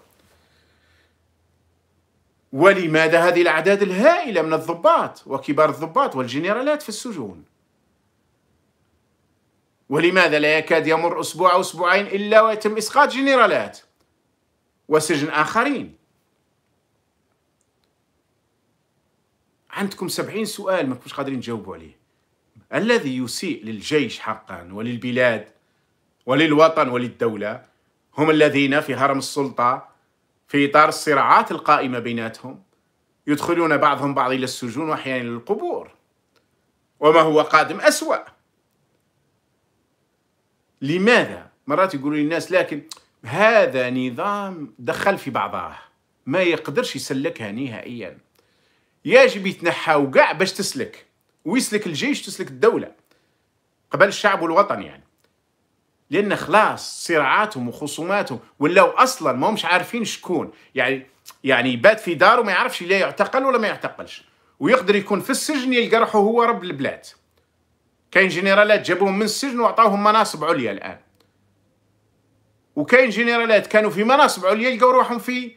ولماذا هذه الأعداد الهائلة من الضباط وكبار الضباط والجنرالات في السجون ولماذا لا يكاد يمر أسبوع أو أسبوعين إلا ويتم إسقاط جنرالات وسجن آخرين عندكم سبعين سؤال ما كنتش قادرين تجاوبوا عليه الذي يسيء للجيش حقا وللبلاد وللوطن وللدولة هم الذين في هرم السلطة في إطار الصراعات القائمة بيناتهم يدخلون بعضهم بعض إلى السجون وأحيانا إلى القبور وما هو قادم أسوأ لماذا؟ مرات يقولوا للناس لكن هذا نظام دخل في بعضاه ما يقدرش يسلكها نهائيا يجب يتنحى وقع باش تسلك ويسلك الجيش تسلك الدولة قبل الشعب والوطن يعني لان خلاص صراعاتهم وخصوماتهم ولاو اصلا ما همش عارفين شكون يعني يعني يبات في داره ما يعرفش لا يعتقل ولا ما يعتقلش ويقدر يكون في السجن يلقى روحه هو رب البلاد كاين جنرالات جابوهم من السجن واعطاوهم مناصب عليا الان وكاين جنرالات كانوا في مناصب عليا يلقوا روحهم في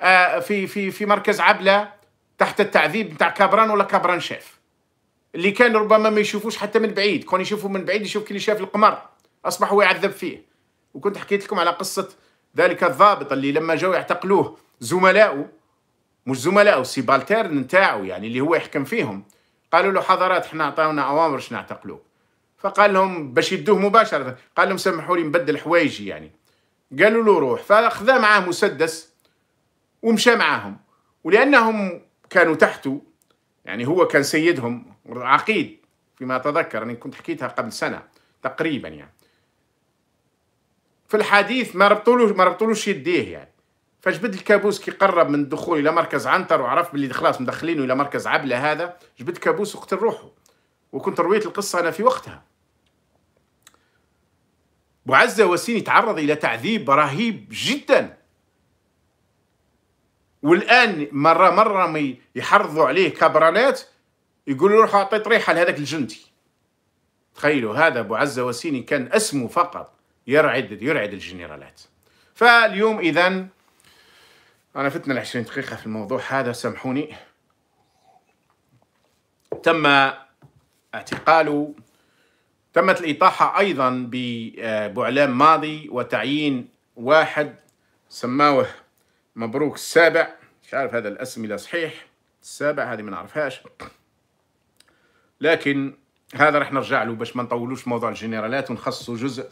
آه في في في مركز عبله تحت التعذيب نتاع كابران ولا كابران شاف اللي كان ربما ما يشوفوش حتى من بعيد كون يشوفوا من بعيد يشوف كي شاف القمر أصبح هو يعذب فيه وكنت حكيت لكم على قصة ذلك الضابط اللي لما جاوا يعتقلوه زملائه مش زملائه سيبالتيرن نتاعو يعني اللي هو يحكم فيهم قالوا له حضرات احنا عطاونا اوامر باش نعتقلوه فقال لهم باش يدوه مباشره قال لهم سمحوا لي نبدل حوايجي يعني قالوا له روح فاخذ معاه مسدس ومشى معاهم ولانهم كانوا تحته يعني هو كان سيدهم عقيد فيما اتذكر انا يعني كنت حكيتها قبل سنه تقريبا يعني في الحديث ما ربطولوش ما ربطولوش يديه يعني فجبد الكابوس كي قرب من الدخول الى مركز عنتر وعرف باللي خلاص مدخلينه الى مركز عبله هذا جبد كابوس وقتل روحه وكنت رويت القصه انا في وقتها بوعزه وسيم تعرض الى تعذيب رهيب جدا والان مره مره يحرضوا عليه كبرانات يقولوا روح اعطيت ريحه لهذاك الجندي تخيلوا هذا ابو عزه وسيني كان اسمه فقط يرعد يرعد الجنرالات فاليوم اذا انا فتنا ال 20 دقيقه في الموضوع هذا سامحوني تم اعتقال تمت الاطاحه ايضا ببعلام ماضي وتعيين واحد سماوه مبروك السابع مش عارف هذا الاسم اذا صحيح السابع هذه ما نعرفهاش لكن هذا راح نرجع له باش ما نطولوش موضوع الجنرالات ونخصصوا جزء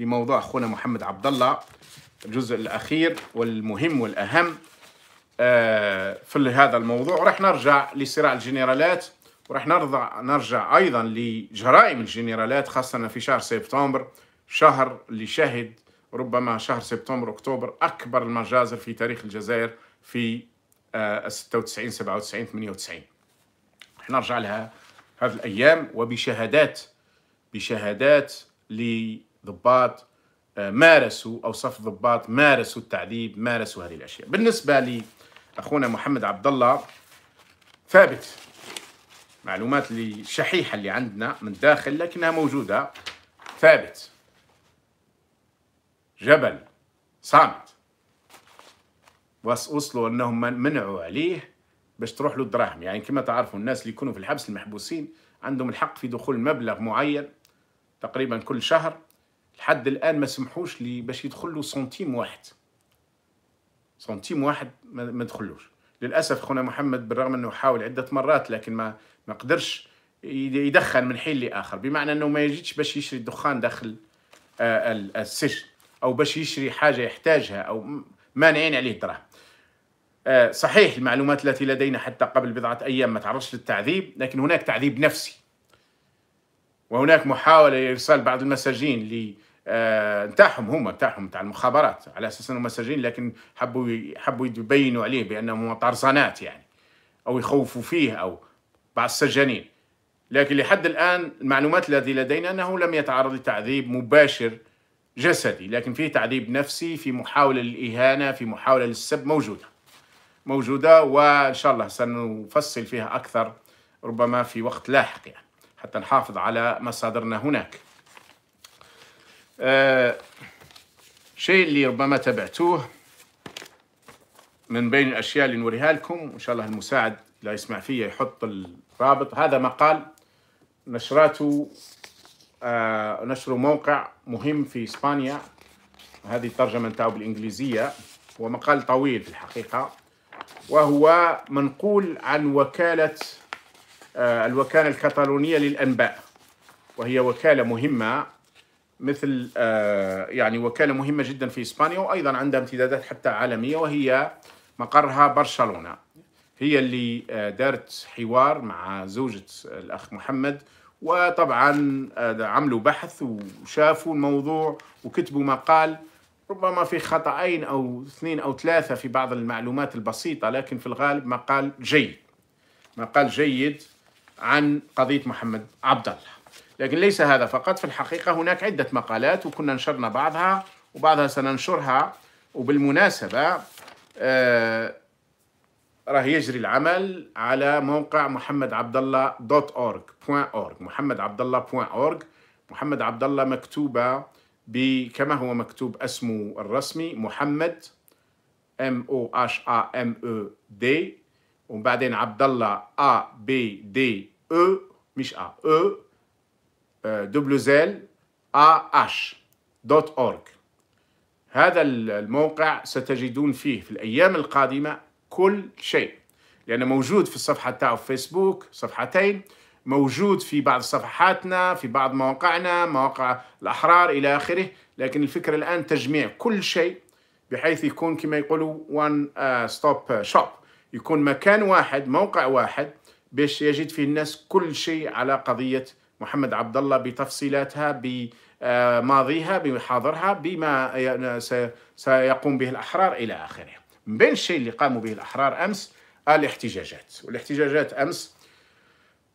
لموضوع اخونا محمد عبد الله الجزء الاخير والمهم والاهم آه، في هذا الموضوع وراح نرجع لصراع الجنرالات وراح نرضع نرجع ايضا لجرائم الجنرالات خاصه في شهر سبتمبر شهر اللي شهد ربما شهر سبتمبر اكتوبر اكبر المجازر في تاريخ الجزائر في 96 97 98 راح نرجع لها هذه الايام وبشهادات بشهادات ل ضباط آه، مارسوا او صف ضباط مارسوا التعذيب مارسوا هذه الاشياء بالنسبه لي اخونا محمد عبد الله ثابت معلومات اللي شحيحه اللي عندنا من داخل لكنها موجوده ثابت جبل صامت وصلوا انهم منعوا عليه باش تروح له الدراهم يعني كما تعرفوا الناس اللي يكونوا في الحبس المحبوسين عندهم الحق في دخول مبلغ معين تقريبا كل شهر لحد الان ما سمحوش لي باش يدخل له سنتيم واحد سنتيم واحد ما دخلوش للاسف خونا محمد بالرغم انه حاول عده مرات لكن ما ما قدرش يدخن من حين لاخر بمعنى انه ما يجيش باش يشري الدخان داخل آه، السجن او باش يشري حاجه يحتاجها او مانعين عليه الدراهم آه، صحيح المعلومات التي لدينا حتى قبل بضعه ايام ما تعرضش للتعذيب لكن هناك تعذيب نفسي وهناك محاوله لارسال بعض المساجين آه، نتاعهم هما نتاعهم نتاع المخابرات على اساس انهم مساجين لكن حبوا حبوا يبينوا عليه بانهم طرزانات يعني او يخوفوا فيه او بعض السجانين لكن لحد الان المعلومات التي لدينا انه لم يتعرض لتعذيب مباشر جسدي لكن فيه تعذيب نفسي في محاوله للاهانه في محاوله للسب موجوده موجوده وان شاء الله سنفصل فيها اكثر ربما في وقت لاحق يعني حتى نحافظ على مصادرنا هناك آه شيء اللي ربما تابعتوه من بين الاشياء اللي نوريها لكم وان شاء الله المساعد لا يسمع فيه يحط الرابط هذا مقال نشرته آه نشره موقع مهم في اسبانيا هذه الترجمه نتاعو بالانجليزيه هو مقال طويل في الحقيقه وهو منقول عن وكاله آه الوكاله الكتالونيه للانباء وهي وكاله مهمه مثل آه، يعني وكالة مهمة جدا في إسبانيا وأيضا عندها امتدادات حتى عالمية وهي مقرها برشلونة هي اللي آه، دارت حوار مع زوجة الأخ محمد وطبعا آه، عملوا بحث وشافوا الموضوع وكتبوا مقال ربما في خطأين أو اثنين أو ثلاثة في بعض المعلومات البسيطة لكن في الغالب مقال جيد مقال جيد عن قضية محمد عبد الله لكن ليس هذا فقط في الحقيقة هناك عدة مقالات وكنا نشرنا بعضها وبعضها سننشرها وبالمناسبة راه يجري العمل على موقع محمد عبد الله دوت اورج بوان اورج محمد عبد الله اورج محمد عبد الله مكتوبه كما هو مكتوب اسمه الرسمي محمد ام او اش ا ام او دي وبعدين عبد الله ا بي دي او e، مش ا او e. wzlah.org آه، هذا الموقع ستجدون فيه في الأيام القادمة كل شيء لأنه موجود في الصفحة تاعه في فيسبوك صفحتين موجود في بعض صفحاتنا في بعض مواقعنا مواقع الأحرار إلى آخره لكن الفكرة الآن تجميع كل شيء بحيث يكون كما يقولوا وان ستوب شوب يكون مكان واحد موقع واحد باش يجد فيه الناس كل شيء على قضية محمد عبد الله بتفصيلاتها بماضيها آه، بحاضرها بما سيقوم به الأحرار إلى آخره من بين الشيء اللي قاموا به الأحرار أمس الاحتجاجات والاحتجاجات أمس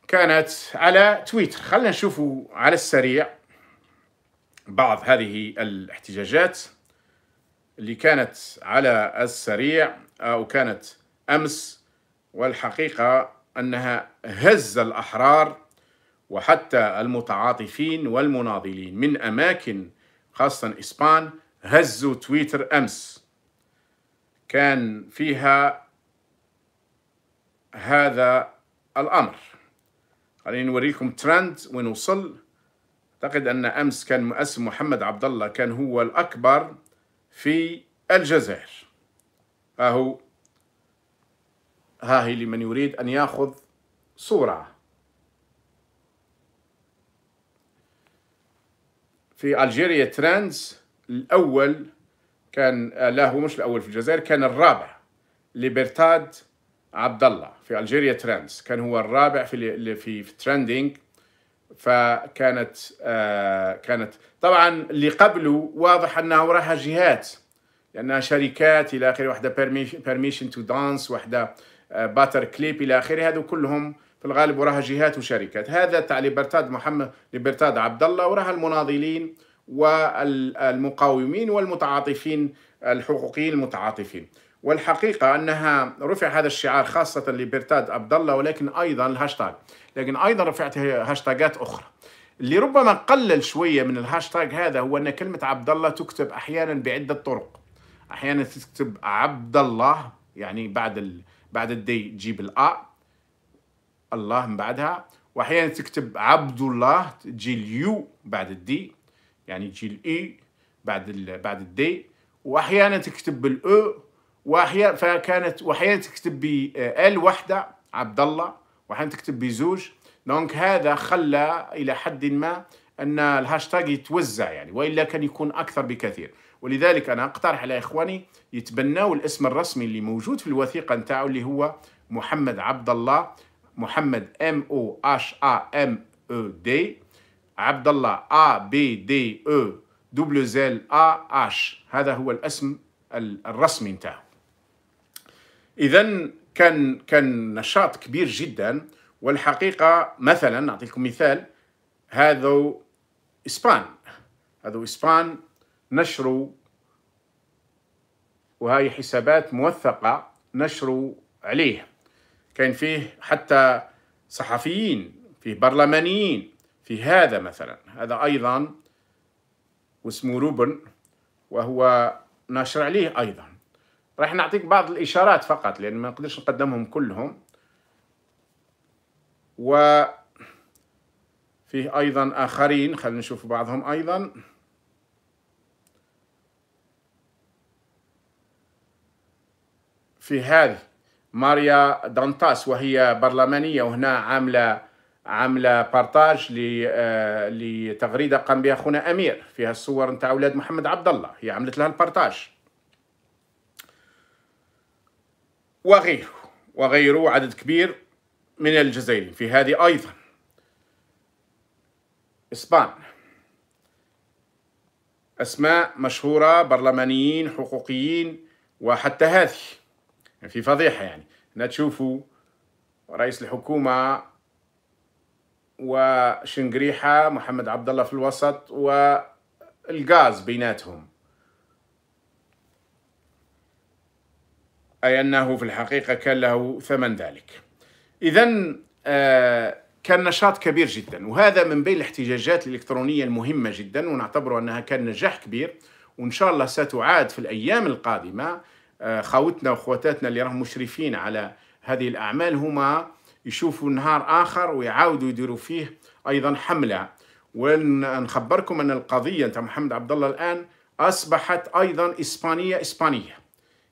كانت على تويتر خلينا نشوفوا على السريع بعض هذه الاحتجاجات اللي كانت على السريع أو كانت أمس والحقيقة أنها هز الأحرار وحتى المتعاطفين والمناضلين من أماكن خاصة إسبان هزوا تويتر أمس كان فيها هذا الأمر خليني نوريكم ترند وين وصل أعتقد أن أمس كان مؤسس محمد عبد الله كان هو الأكبر في الجزائر أهو هاهي ها هي لمن يريد أن يأخذ صورة في الجيريا ترندز الاول كان آه، لا هو مش الاول في الجزائر كان الرابع ليبرتاد عبد الله في الجيريا ترندز كان هو الرابع في في, في ترندينج فكانت آه كانت طبعا اللي قبله واضح انه راها جهات لانها شركات الى اخره واحده بيرميشن تو دانس واحده باتر آه، كليب الى اخره هذو كلهم في الغالب وراها جهات وشركات هذا تاع ليبرتاد محمد ليبرتاد عبد الله وراها المناضلين والمقاومين والمتعاطفين الحقوقيين المتعاطفين والحقيقة أنها رفع هذا الشعار خاصة لبرتاد عبد الله ولكن أيضا الهاشتاج لكن أيضا رفعت هاشتاجات أخرى اللي ربما قلل شوية من الهاشتاج هذا هو أن كلمة عبد الله تكتب أحيانا بعدة طرق أحيانا تكتب عبد الله يعني بعد ال... بعد الدي تجيب الأ الله من بعدها واحيانا تكتب عبد الله تجي اليو بعد الدي يعني تجي الاي بعد ال بعد الدي واحيانا تكتب بالاو واحيانا فكانت واحيانا تكتب بال آه، وحده عبد الله واحيانا تكتب بزوج دونك هذا خلى الى حد ما ان الهاشتاج يتوزع يعني والا كان يكون اكثر بكثير ولذلك انا اقترح على اخواني يتبناوا الاسم الرسمي اللي موجود في الوثيقه نتاعو اللي هو محمد عبد الله محمد ام او اش ا ام او دي عبد الله ا بي دي او دبليو زل ا اش هذا هو الاسم الرسمي نتاعو اذا كان كان نشاط كبير جدا والحقيقه مثلا نعطيكم مثال هذا اسبان هذا اسبان نشروا وهاي حسابات موثقه نشروا عليه كان فيه حتى صحفيين فيه برلمانيين في هذا مثلا هذا أيضا واسمه روبن وهو ناشر عليه أيضا راح نعطيك بعض الإشارات فقط لأن ما نقدرش نقدمهم كلهم و فيه أيضا آخرين خلينا نشوف بعضهم أيضا في هذه ماريا دانتاس وهي برلمانيه وهنا عامله عامله بارتاج آه، لتغريده قام بها خونا امير فيها الصور نتاع اولاد محمد عبد الله هي عملت لها البارتاج وغيره وغيره عدد كبير من الجزائريين في هذه ايضا اسبان اسماء مشهوره برلمانيين حقوقيين وحتى هذه يعني في فضيحه يعني هنا تشوفوا رئيس الحكومه وشنقريحه محمد عبد الله في الوسط والغاز بيناتهم أي أنه في الحقيقة كان له ثمن ذلك إذا آه، كان نشاط كبير جدا وهذا من بين الاحتجاجات الإلكترونية المهمة جدا ونعتبر أنها كان نجاح كبير وإن شاء الله ستعاد في الأيام القادمة آه، خوتنا وخواتاتنا اللي راهم مشرفين على هذه الاعمال هما يشوفوا نهار اخر ويعاودوا يديروا فيه ايضا حمله ونخبركم ان القضيه نتاع محمد عبد الله الان اصبحت ايضا اسبانيه اسبانيه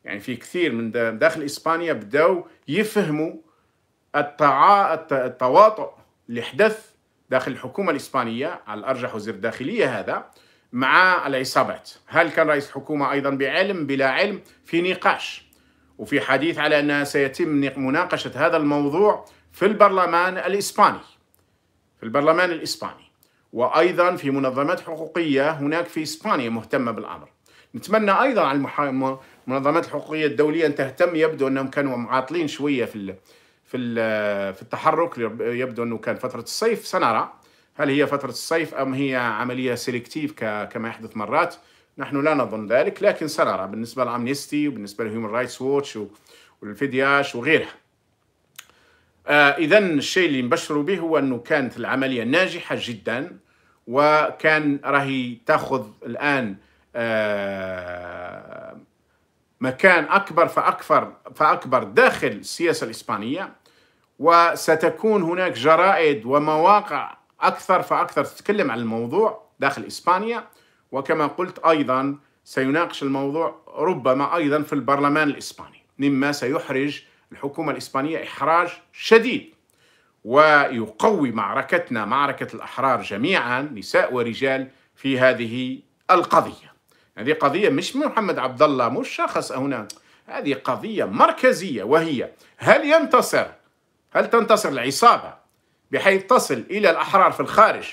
يعني في كثير من داخل اسبانيا بداو يفهموا التعا... التواطؤ اللي حدث داخل الحكومه الاسبانيه على الارجح وزير الداخليه هذا مع العصابات هل كان رئيس الحكومة أيضا بعلم بلا علم في نقاش وفي حديث على أنها سيتم مناقشة هذا الموضوع في البرلمان الإسباني في البرلمان الإسباني وأيضا في منظمات حقوقية هناك في إسبانيا مهتمة بالأمر نتمنى أيضا على المنظمات الحقوقية الدولية أن تهتم يبدو أنهم كانوا معاطلين شوية في في في التحرك يبدو أنه كان فترة الصيف سنرى هل هي فترة الصيف أم هي عملية سيلكتيف كما يحدث مرات نحن لا نظن ذلك لكن سنرى بالنسبة لأمنيستي وبالنسبة للهيومن رايتس ووتش والفيدياش وغيرها آه إذا الشيء اللي نبشروا به هو أنه كانت العملية ناجحة جدا وكان راهي تأخذ الآن آه مكان أكبر فأكبر فأكبر داخل السياسة الإسبانية وستكون هناك جرائد ومواقع أكثر فأكثر تتكلم عن الموضوع داخل إسبانيا وكما قلت أيضا سيناقش الموضوع ربما أيضا في البرلمان الإسباني مما سيحرج الحكومة الإسبانية إحراج شديد ويقوي معركتنا معركة الأحرار جميعا نساء ورجال في هذه القضية هذه قضية مش محمد عبد الله مش شخص هنا هذه قضية مركزية وهي هل ينتصر هل تنتصر العصابة بحيث تصل إلى الأحرار في الخارج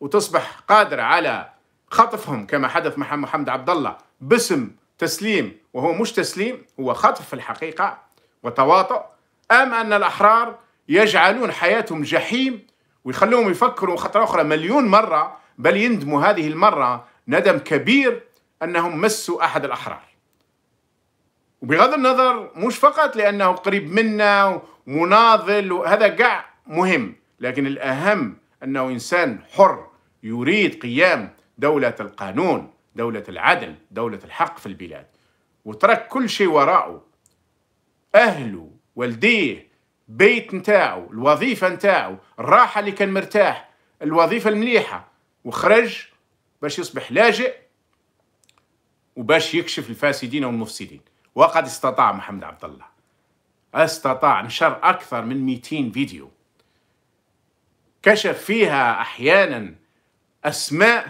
وتصبح قادرة على خطفهم كما حدث مع محمد عبد الله باسم تسليم وهو مش تسليم هو خطف في الحقيقة وتواطؤ أم أن الأحرار يجعلون حياتهم جحيم ويخلوهم يفكروا خطرة أخرى مليون مرة بل يندموا هذه المرة ندم كبير أنهم مسوا أحد الأحرار وبغض النظر مش فقط لأنه قريب منا ومناضل وهذا قاع مهم لكن الأهم أنه إنسان حر يريد قيام دولة القانون دولة العدل دولة الحق في البلاد وترك كل شيء وراءه أهله والديه بيت نتاعو الوظيفة نتاعو الراحة اللي كان مرتاح الوظيفة المليحة وخرج باش يصبح لاجئ وباش يكشف الفاسدين والمفسدين وقد استطاع محمد عبد الله استطاع نشر أكثر من 200 فيديو كشف فيها أحيانا أسماء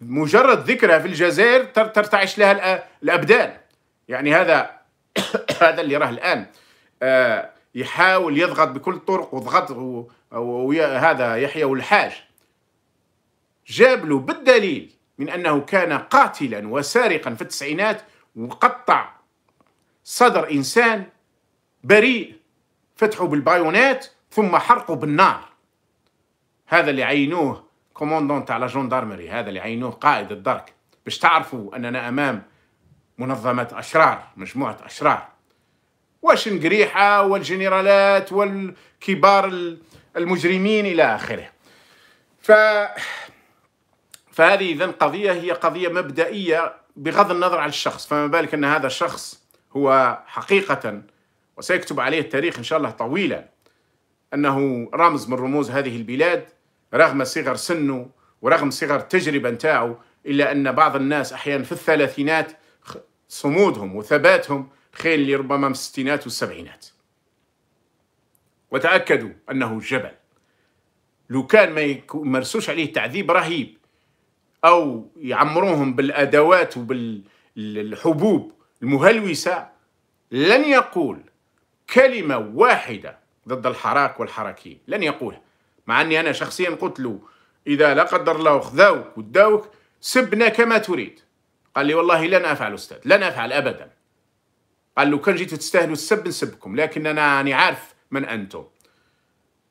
مجرد ذكرها في الجزائر ترتعش لها الأبدان يعني هذا هذا اللي راه الآن آه، يحاول يضغط بكل الطرق وضغط وهذا يحيى والحاج جاب له بالدليل من أنه كان قاتلا وسارقا في التسعينات وقطع صدر إنسان بريء فتحوا بالبايونات ثم حرقوا بالنار هذا اللي عينوه كوموندون تاع لا جوندارمري هذا اللي عينوه قائد الدرك باش تعرفوا اننا امام منظمه اشرار مجموعه اشرار واش نقريحه والجنرالات والكبار المجرمين الى اخره ف فهذه اذا قضيه هي قضيه مبدئيه بغض النظر عن الشخص فما بالك ان هذا الشخص هو حقيقه وسيكتب عليه التاريخ ان شاء الله طويلا انه رمز من رموز هذه البلاد رغم صغر سنه ورغم صغر التجربة نتاعو إلا أن بعض الناس أحيانا في الثلاثينات صمودهم وثباتهم خير اللي ربما من الستينات والسبعينات وتأكدوا أنه جبل لو كان ما يمارسوش عليه تعذيب رهيب أو يعمروهم بالأدوات وبالحبوب المهلوسة لن يقول كلمة واحدة ضد الحراك والحراكين لن يقولها مع اني انا شخصيا قلت له اذا لا قدر الله خذاوك وداوك سبنا كما تريد قال لي والله لن افعل استاذ لن افعل ابدا قال له كان جيتوا تستاهلوا السب نسبكم لكن انا راني يعني عارف من انتم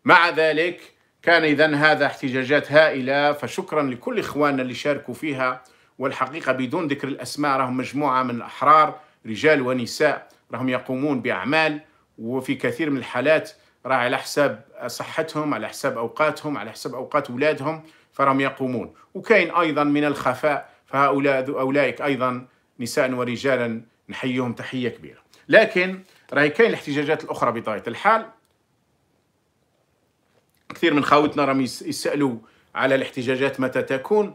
مع ذلك كان اذا هذا احتجاجات هائله فشكرا لكل اخواننا اللي شاركوا فيها والحقيقه بدون ذكر الاسماء راهم مجموعه من الاحرار رجال ونساء راهم يقومون باعمال وفي كثير من الحالات راه على حساب صحتهم على حساب أوقاتهم على حساب أوقات أولادهم فرم يقومون وكاين أيضا من الخفاء فهؤلاء أولئك أيضا نساء ورجالا نحييهم تحية كبيرة لكن راهي كاين الاحتجاجات الأخرى بطبيعة الحال كثير من خاوتنا راهم يسألوا على الاحتجاجات متى تكون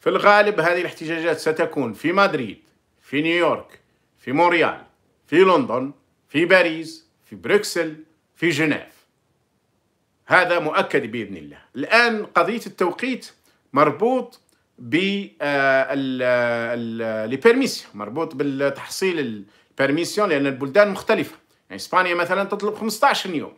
في الغالب هذه الاحتجاجات ستكون في مدريد في نيويورك في مونريال في لندن في باريس في بروكسل في جنيف هذا مؤكد باذن الله. الان قضيه التوقيت مربوط ب آه، آه، آه، مربوط بالتحصيل البيرميسيون لان البلدان مختلفه يعني اسبانيا مثلا تطلب 15 يوم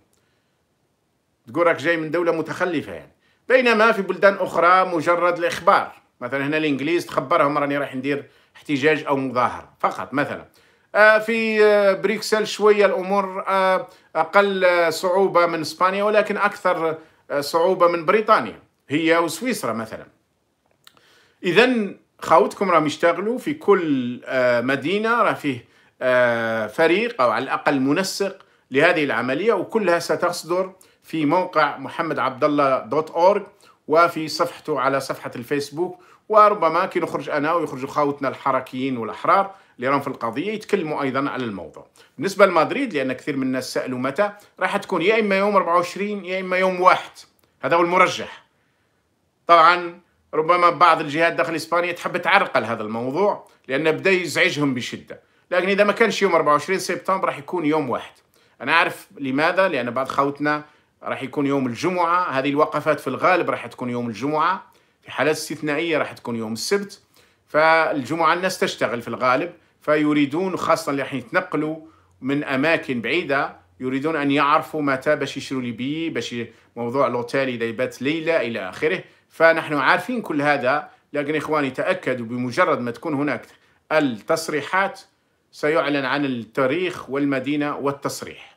تقول راك جاي من دوله متخلفه يعني بينما في بلدان اخرى مجرد الاخبار مثلا هنا الانجليز تخبرهم راني رايح ندير احتجاج او مظاهره فقط مثلا آه، في آه، بريكسل شويه الامور آه، اقل صعوبه من اسبانيا ولكن اكثر صعوبه من بريطانيا هي وسويسرا مثلا اذا خاوتكم راهم يشتغلوا في كل مدينه راه فيه فريق او على الاقل منسق لهذه العمليه وكلها ستصدر في موقع محمد عبد الله دوت أورج وفي صفحته على صفحه الفيسبوك وربما كي نخرج انا ويخرجوا خاوتنا الحركيين والاحرار اللي راهم في القضيه يتكلموا ايضا على الموضوع بالنسبه لمدريد لان كثير من الناس سالوا متى راح تكون يا اما يوم 24 يا اما يوم واحد هذا هو المرجح طبعا ربما بعض الجهات داخل اسبانيا تحب تعرقل هذا الموضوع لان بدا يزعجهم بشده لكن اذا ما كانش يوم 24 سبتمبر راح يكون يوم واحد انا عارف لماذا لان بعض خوتنا راح يكون يوم الجمعه هذه الوقفات في الغالب راح تكون يوم الجمعه في حالات استثنائيه راح تكون يوم السبت فالجمعه الناس تشتغل في الغالب فيريدون خاصة اللي يتنقلوا من أماكن بعيدة يريدون أن يعرفوا متى باش يشروا لي بي باش موضوع لوتالي إذا يبات ليلة إلى آخره فنحن عارفين كل هذا لكن إخواني تأكدوا بمجرد ما تكون هناك التصريحات سيعلن عن التاريخ والمدينة والتصريح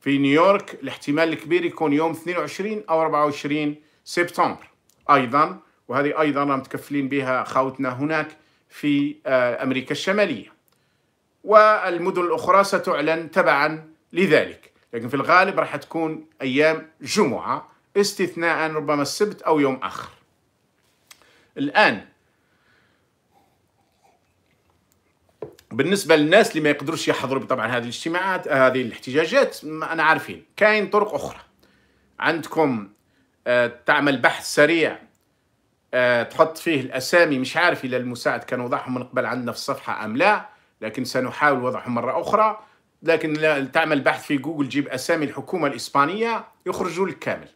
في نيويورك الاحتمال الكبير يكون يوم 22 أو 24 سبتمبر أيضا وهذه أيضا متكفلين بها خاوتنا هناك في آه، أمريكا الشمالية والمدن الأخرى ستعلن تبعا لذلك لكن في الغالب راح تكون أيام جمعة استثناء ربما السبت أو يوم آخر الآن بالنسبه للناس اللي ما يقدروش يحضروا طبعا هذه الاجتماعات آه، هذه الاحتجاجات انا عارفين كاين طرق اخرى عندكم آه، تعمل بحث سريع آه، تحط فيه الاسامي مش عارف الى المساعد كان وضعهم من قبل عندنا في الصفحه ام لا لكن سنحاول وضعهم مره اخرى لكن تعمل بحث في جوجل جيب اسامي الحكومه الاسبانيه يخرجوا لك كامل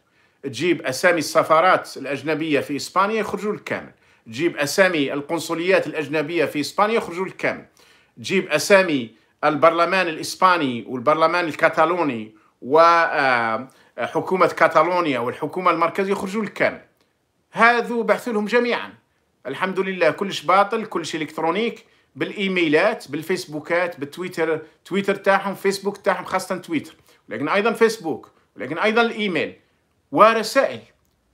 تجيب اسامي السفارات الاجنبيه في اسبانيا يخرجوا لك كامل تجيب اسامي القنصليات الاجنبيه في اسبانيا يخرجوا لك كامل تجيب اسامي البرلمان الاسباني والبرلمان الكتالوني وحكومه آه، كاتالونيا والحكومه المركزيه يخرجوا لك كامل هذو بعثوا لهم جميعا الحمد لله كلش باطل كلش الكترونيك بالايميلات بالفيسبوكات بالتويتر تويتر تاعهم فيسبوك تاعهم خاصه تويتر لكن ايضا فيسبوك لكن ايضا الايميل ورسائل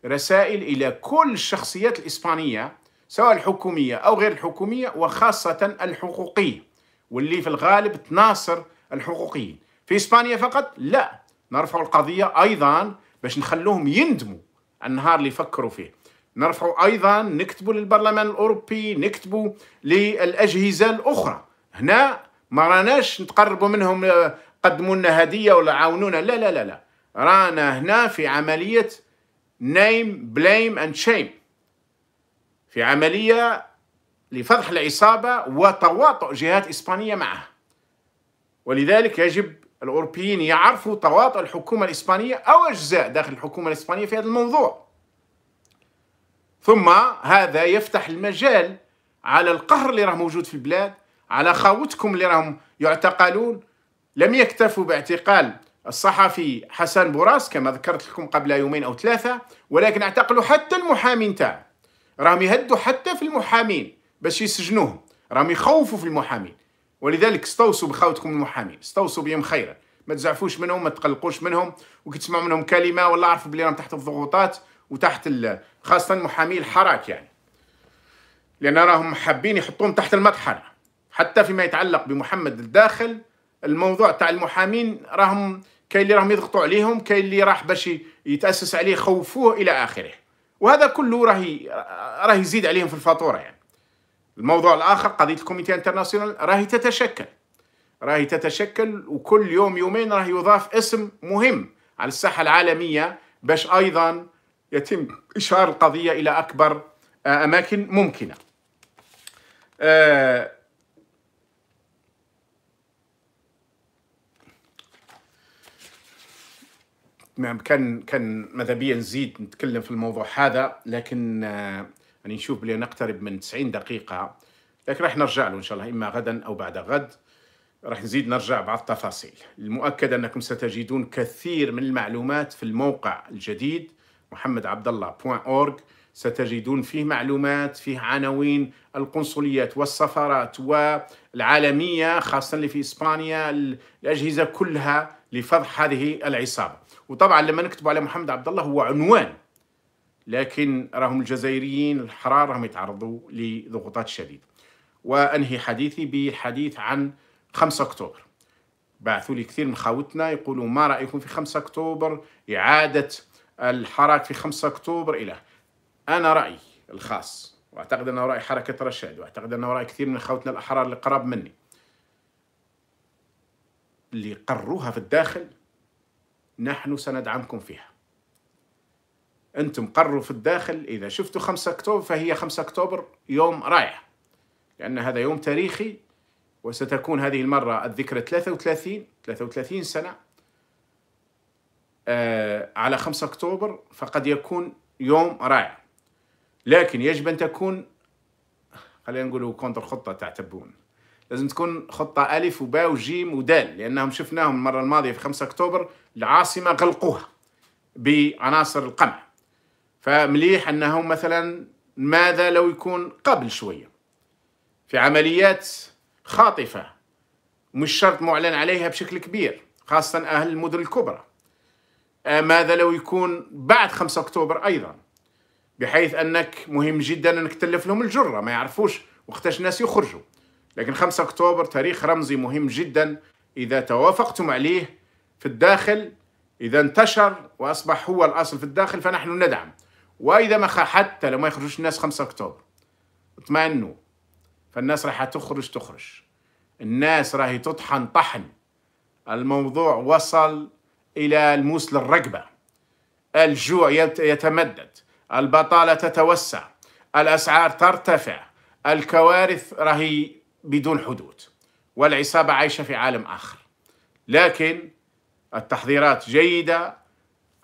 رسائل الى كل الشخصيات الاسبانيه سواء الحكوميه او غير الحكوميه وخاصه الحقوقيه واللي في الغالب تناصر الحقوقيين في اسبانيا فقط لا نرفع القضيه ايضا باش نخلوهم يندموا النهار اللي فكروا فيه نرفعه أيضا نكتبه للبرلمان الأوروبي نكتبه للأجهزة الأخرى هنا ما راناش نتقربوا منهم قدموا لنا هدية ولا عاونونا لا لا لا لا رانا هنا في عملية نيم بليم اند شيم في عملية لفضح العصابة وتواطؤ جهات إسبانية معها ولذلك يجب الأوروبيين يعرفوا تواطؤ الحكومة الإسبانية أو أجزاء داخل الحكومة الإسبانية في هذا الموضوع ثم هذا يفتح المجال على القهر اللي راه موجود في البلاد على خاوتكم اللي راهم يعتقلون لم يكتفوا باعتقال الصحفي حسن بوراس كما ذكرت لكم قبل يومين او ثلاثه ولكن اعتقلوا حتى المحامي نتاعه راهم يهدوا حتى في المحامين باش يسجنوهم راهم يخوفوا في المحامين ولذلك استوصوا بخاوتكم المحامين استوصوا بهم خيرا ما تزعفوش منهم ما تقلقوش منهم وكي تسمعوا منهم كلمه ولا عارف بلي راهم تحت الضغوطات وتحت خاصه محامي الحراك يعني لان راهم حابين يحطوهم تحت المطحنه حتى فيما يتعلق بمحمد الداخل الموضوع تاع المحامين راهم كاين اللي راهم يضغطوا عليهم كاين اللي راح باش يتاسس عليه خوفوه الى اخره وهذا كله راهي راه يزيد عليهم في الفاتوره يعني الموضوع الاخر قضيه الكوميتي انترناسيونال راهي تتشكل راهي تتشكل وكل يوم يومين راه يضاف اسم مهم على الساحه العالميه باش ايضا يتم إشهار القضية إلى أكبر آه، أماكن ممكنة آه، نعم، كان كان ماذا بيا نزيد نتكلم في الموضوع هذا لكن يعني نشوف بلي نقترب من 90 دقيقة لكن راح نرجع له إن شاء الله إما غدا أو بعد غد راح نزيد نرجع بعض التفاصيل المؤكد أنكم ستجدون كثير من المعلومات في الموقع الجديد محمد عبد الله أورغ ستجدون فيه معلومات فيه عناوين القنصليات والسفارات والعالمية خاصة اللي في إسبانيا الأجهزة كلها لفضح هذه العصابة وطبعا لما نكتب على محمد عبد الله هو عنوان لكن راهم الجزائريين الحرار راهم يتعرضوا لضغوطات شديدة وأنهي حديثي بالحديث عن 5 أكتوبر بعثوا لي كثير من خاوتنا يقولوا ما رأيكم في 5 أكتوبر إعادة الحراك في 5 أكتوبر إلى أنا رأيي الخاص وأعتقد أنه رأي حركة رشاد وأعتقد أنه رأي كثير من أخوتنا الأحرار اللي قراب مني اللي قروها في الداخل نحن سندعمكم فيها انتم قروا في الداخل اذا شفتوا 5 اكتوبر فهي 5 اكتوبر يوم رائع لان هذا يوم تاريخي وستكون هذه المره الذكرى 33 33 سنه آه، على 5 أكتوبر فقد يكون يوم رائع لكن يجب أن تكون خلينا نقولوا كونتر خطة تعتبون لازم تكون خطة ألف وباء وجيم ودال لأنهم شفناهم المرة الماضية في 5 أكتوبر العاصمة غلقوها بعناصر القمع فمليح أنهم مثلا ماذا لو يكون قبل شوية في عمليات خاطفة مش شرط معلن عليها بشكل كبير خاصة أهل المدن الكبرى آه، ماذا لو يكون بعد 5 اكتوبر ايضا بحيث انك مهم جدا انك تلف لهم الجره ما يعرفوش وقتاش الناس يخرجوا لكن 5 اكتوبر تاريخ رمزي مهم جدا اذا توافقتم عليه في الداخل اذا انتشر واصبح هو الاصل في الداخل فنحن ندعم واذا ما حتى لو ما يخرجوش الناس 5 اكتوبر اطمئنوا فالناس راح تخرج تخرج الناس راهي تطحن طحن الموضوع وصل إلى الموس للرقبة الجوع يتمدد البطالة تتوسع الأسعار ترتفع الكوارث رهي بدون حدود والعصابة عايشة في عالم آخر لكن التحضيرات جيدة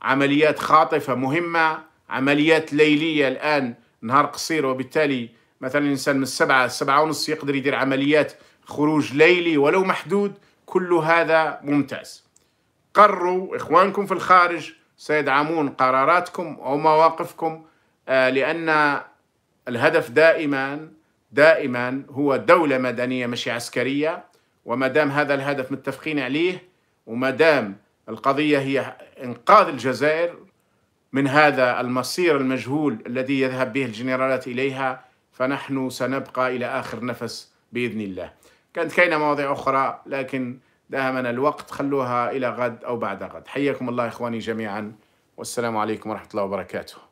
عمليات خاطفة مهمة عمليات ليلية الآن نهار قصير وبالتالي مثلا الإنسان من السبعة السبعة ونص يقدر يدير عمليات خروج ليلي ولو محدود كل هذا ممتاز قروا إخوانكم في الخارج سيدعمون قراراتكم أو مواقفكم آه، لأن الهدف دائما دائما هو دولة مدنية مش عسكرية وما دام هذا الهدف متفقين عليه وما دام القضية هي إنقاذ الجزائر من هذا المصير المجهول الذي يذهب به الجنرالات إليها فنحن سنبقى إلى آخر نفس بإذن الله كانت كاينة مواضيع أخرى لكن داهمنا الوقت خلوها إلى غد أو بعد غد حياكم الله إخواني جميعا والسلام عليكم ورحمة الله وبركاته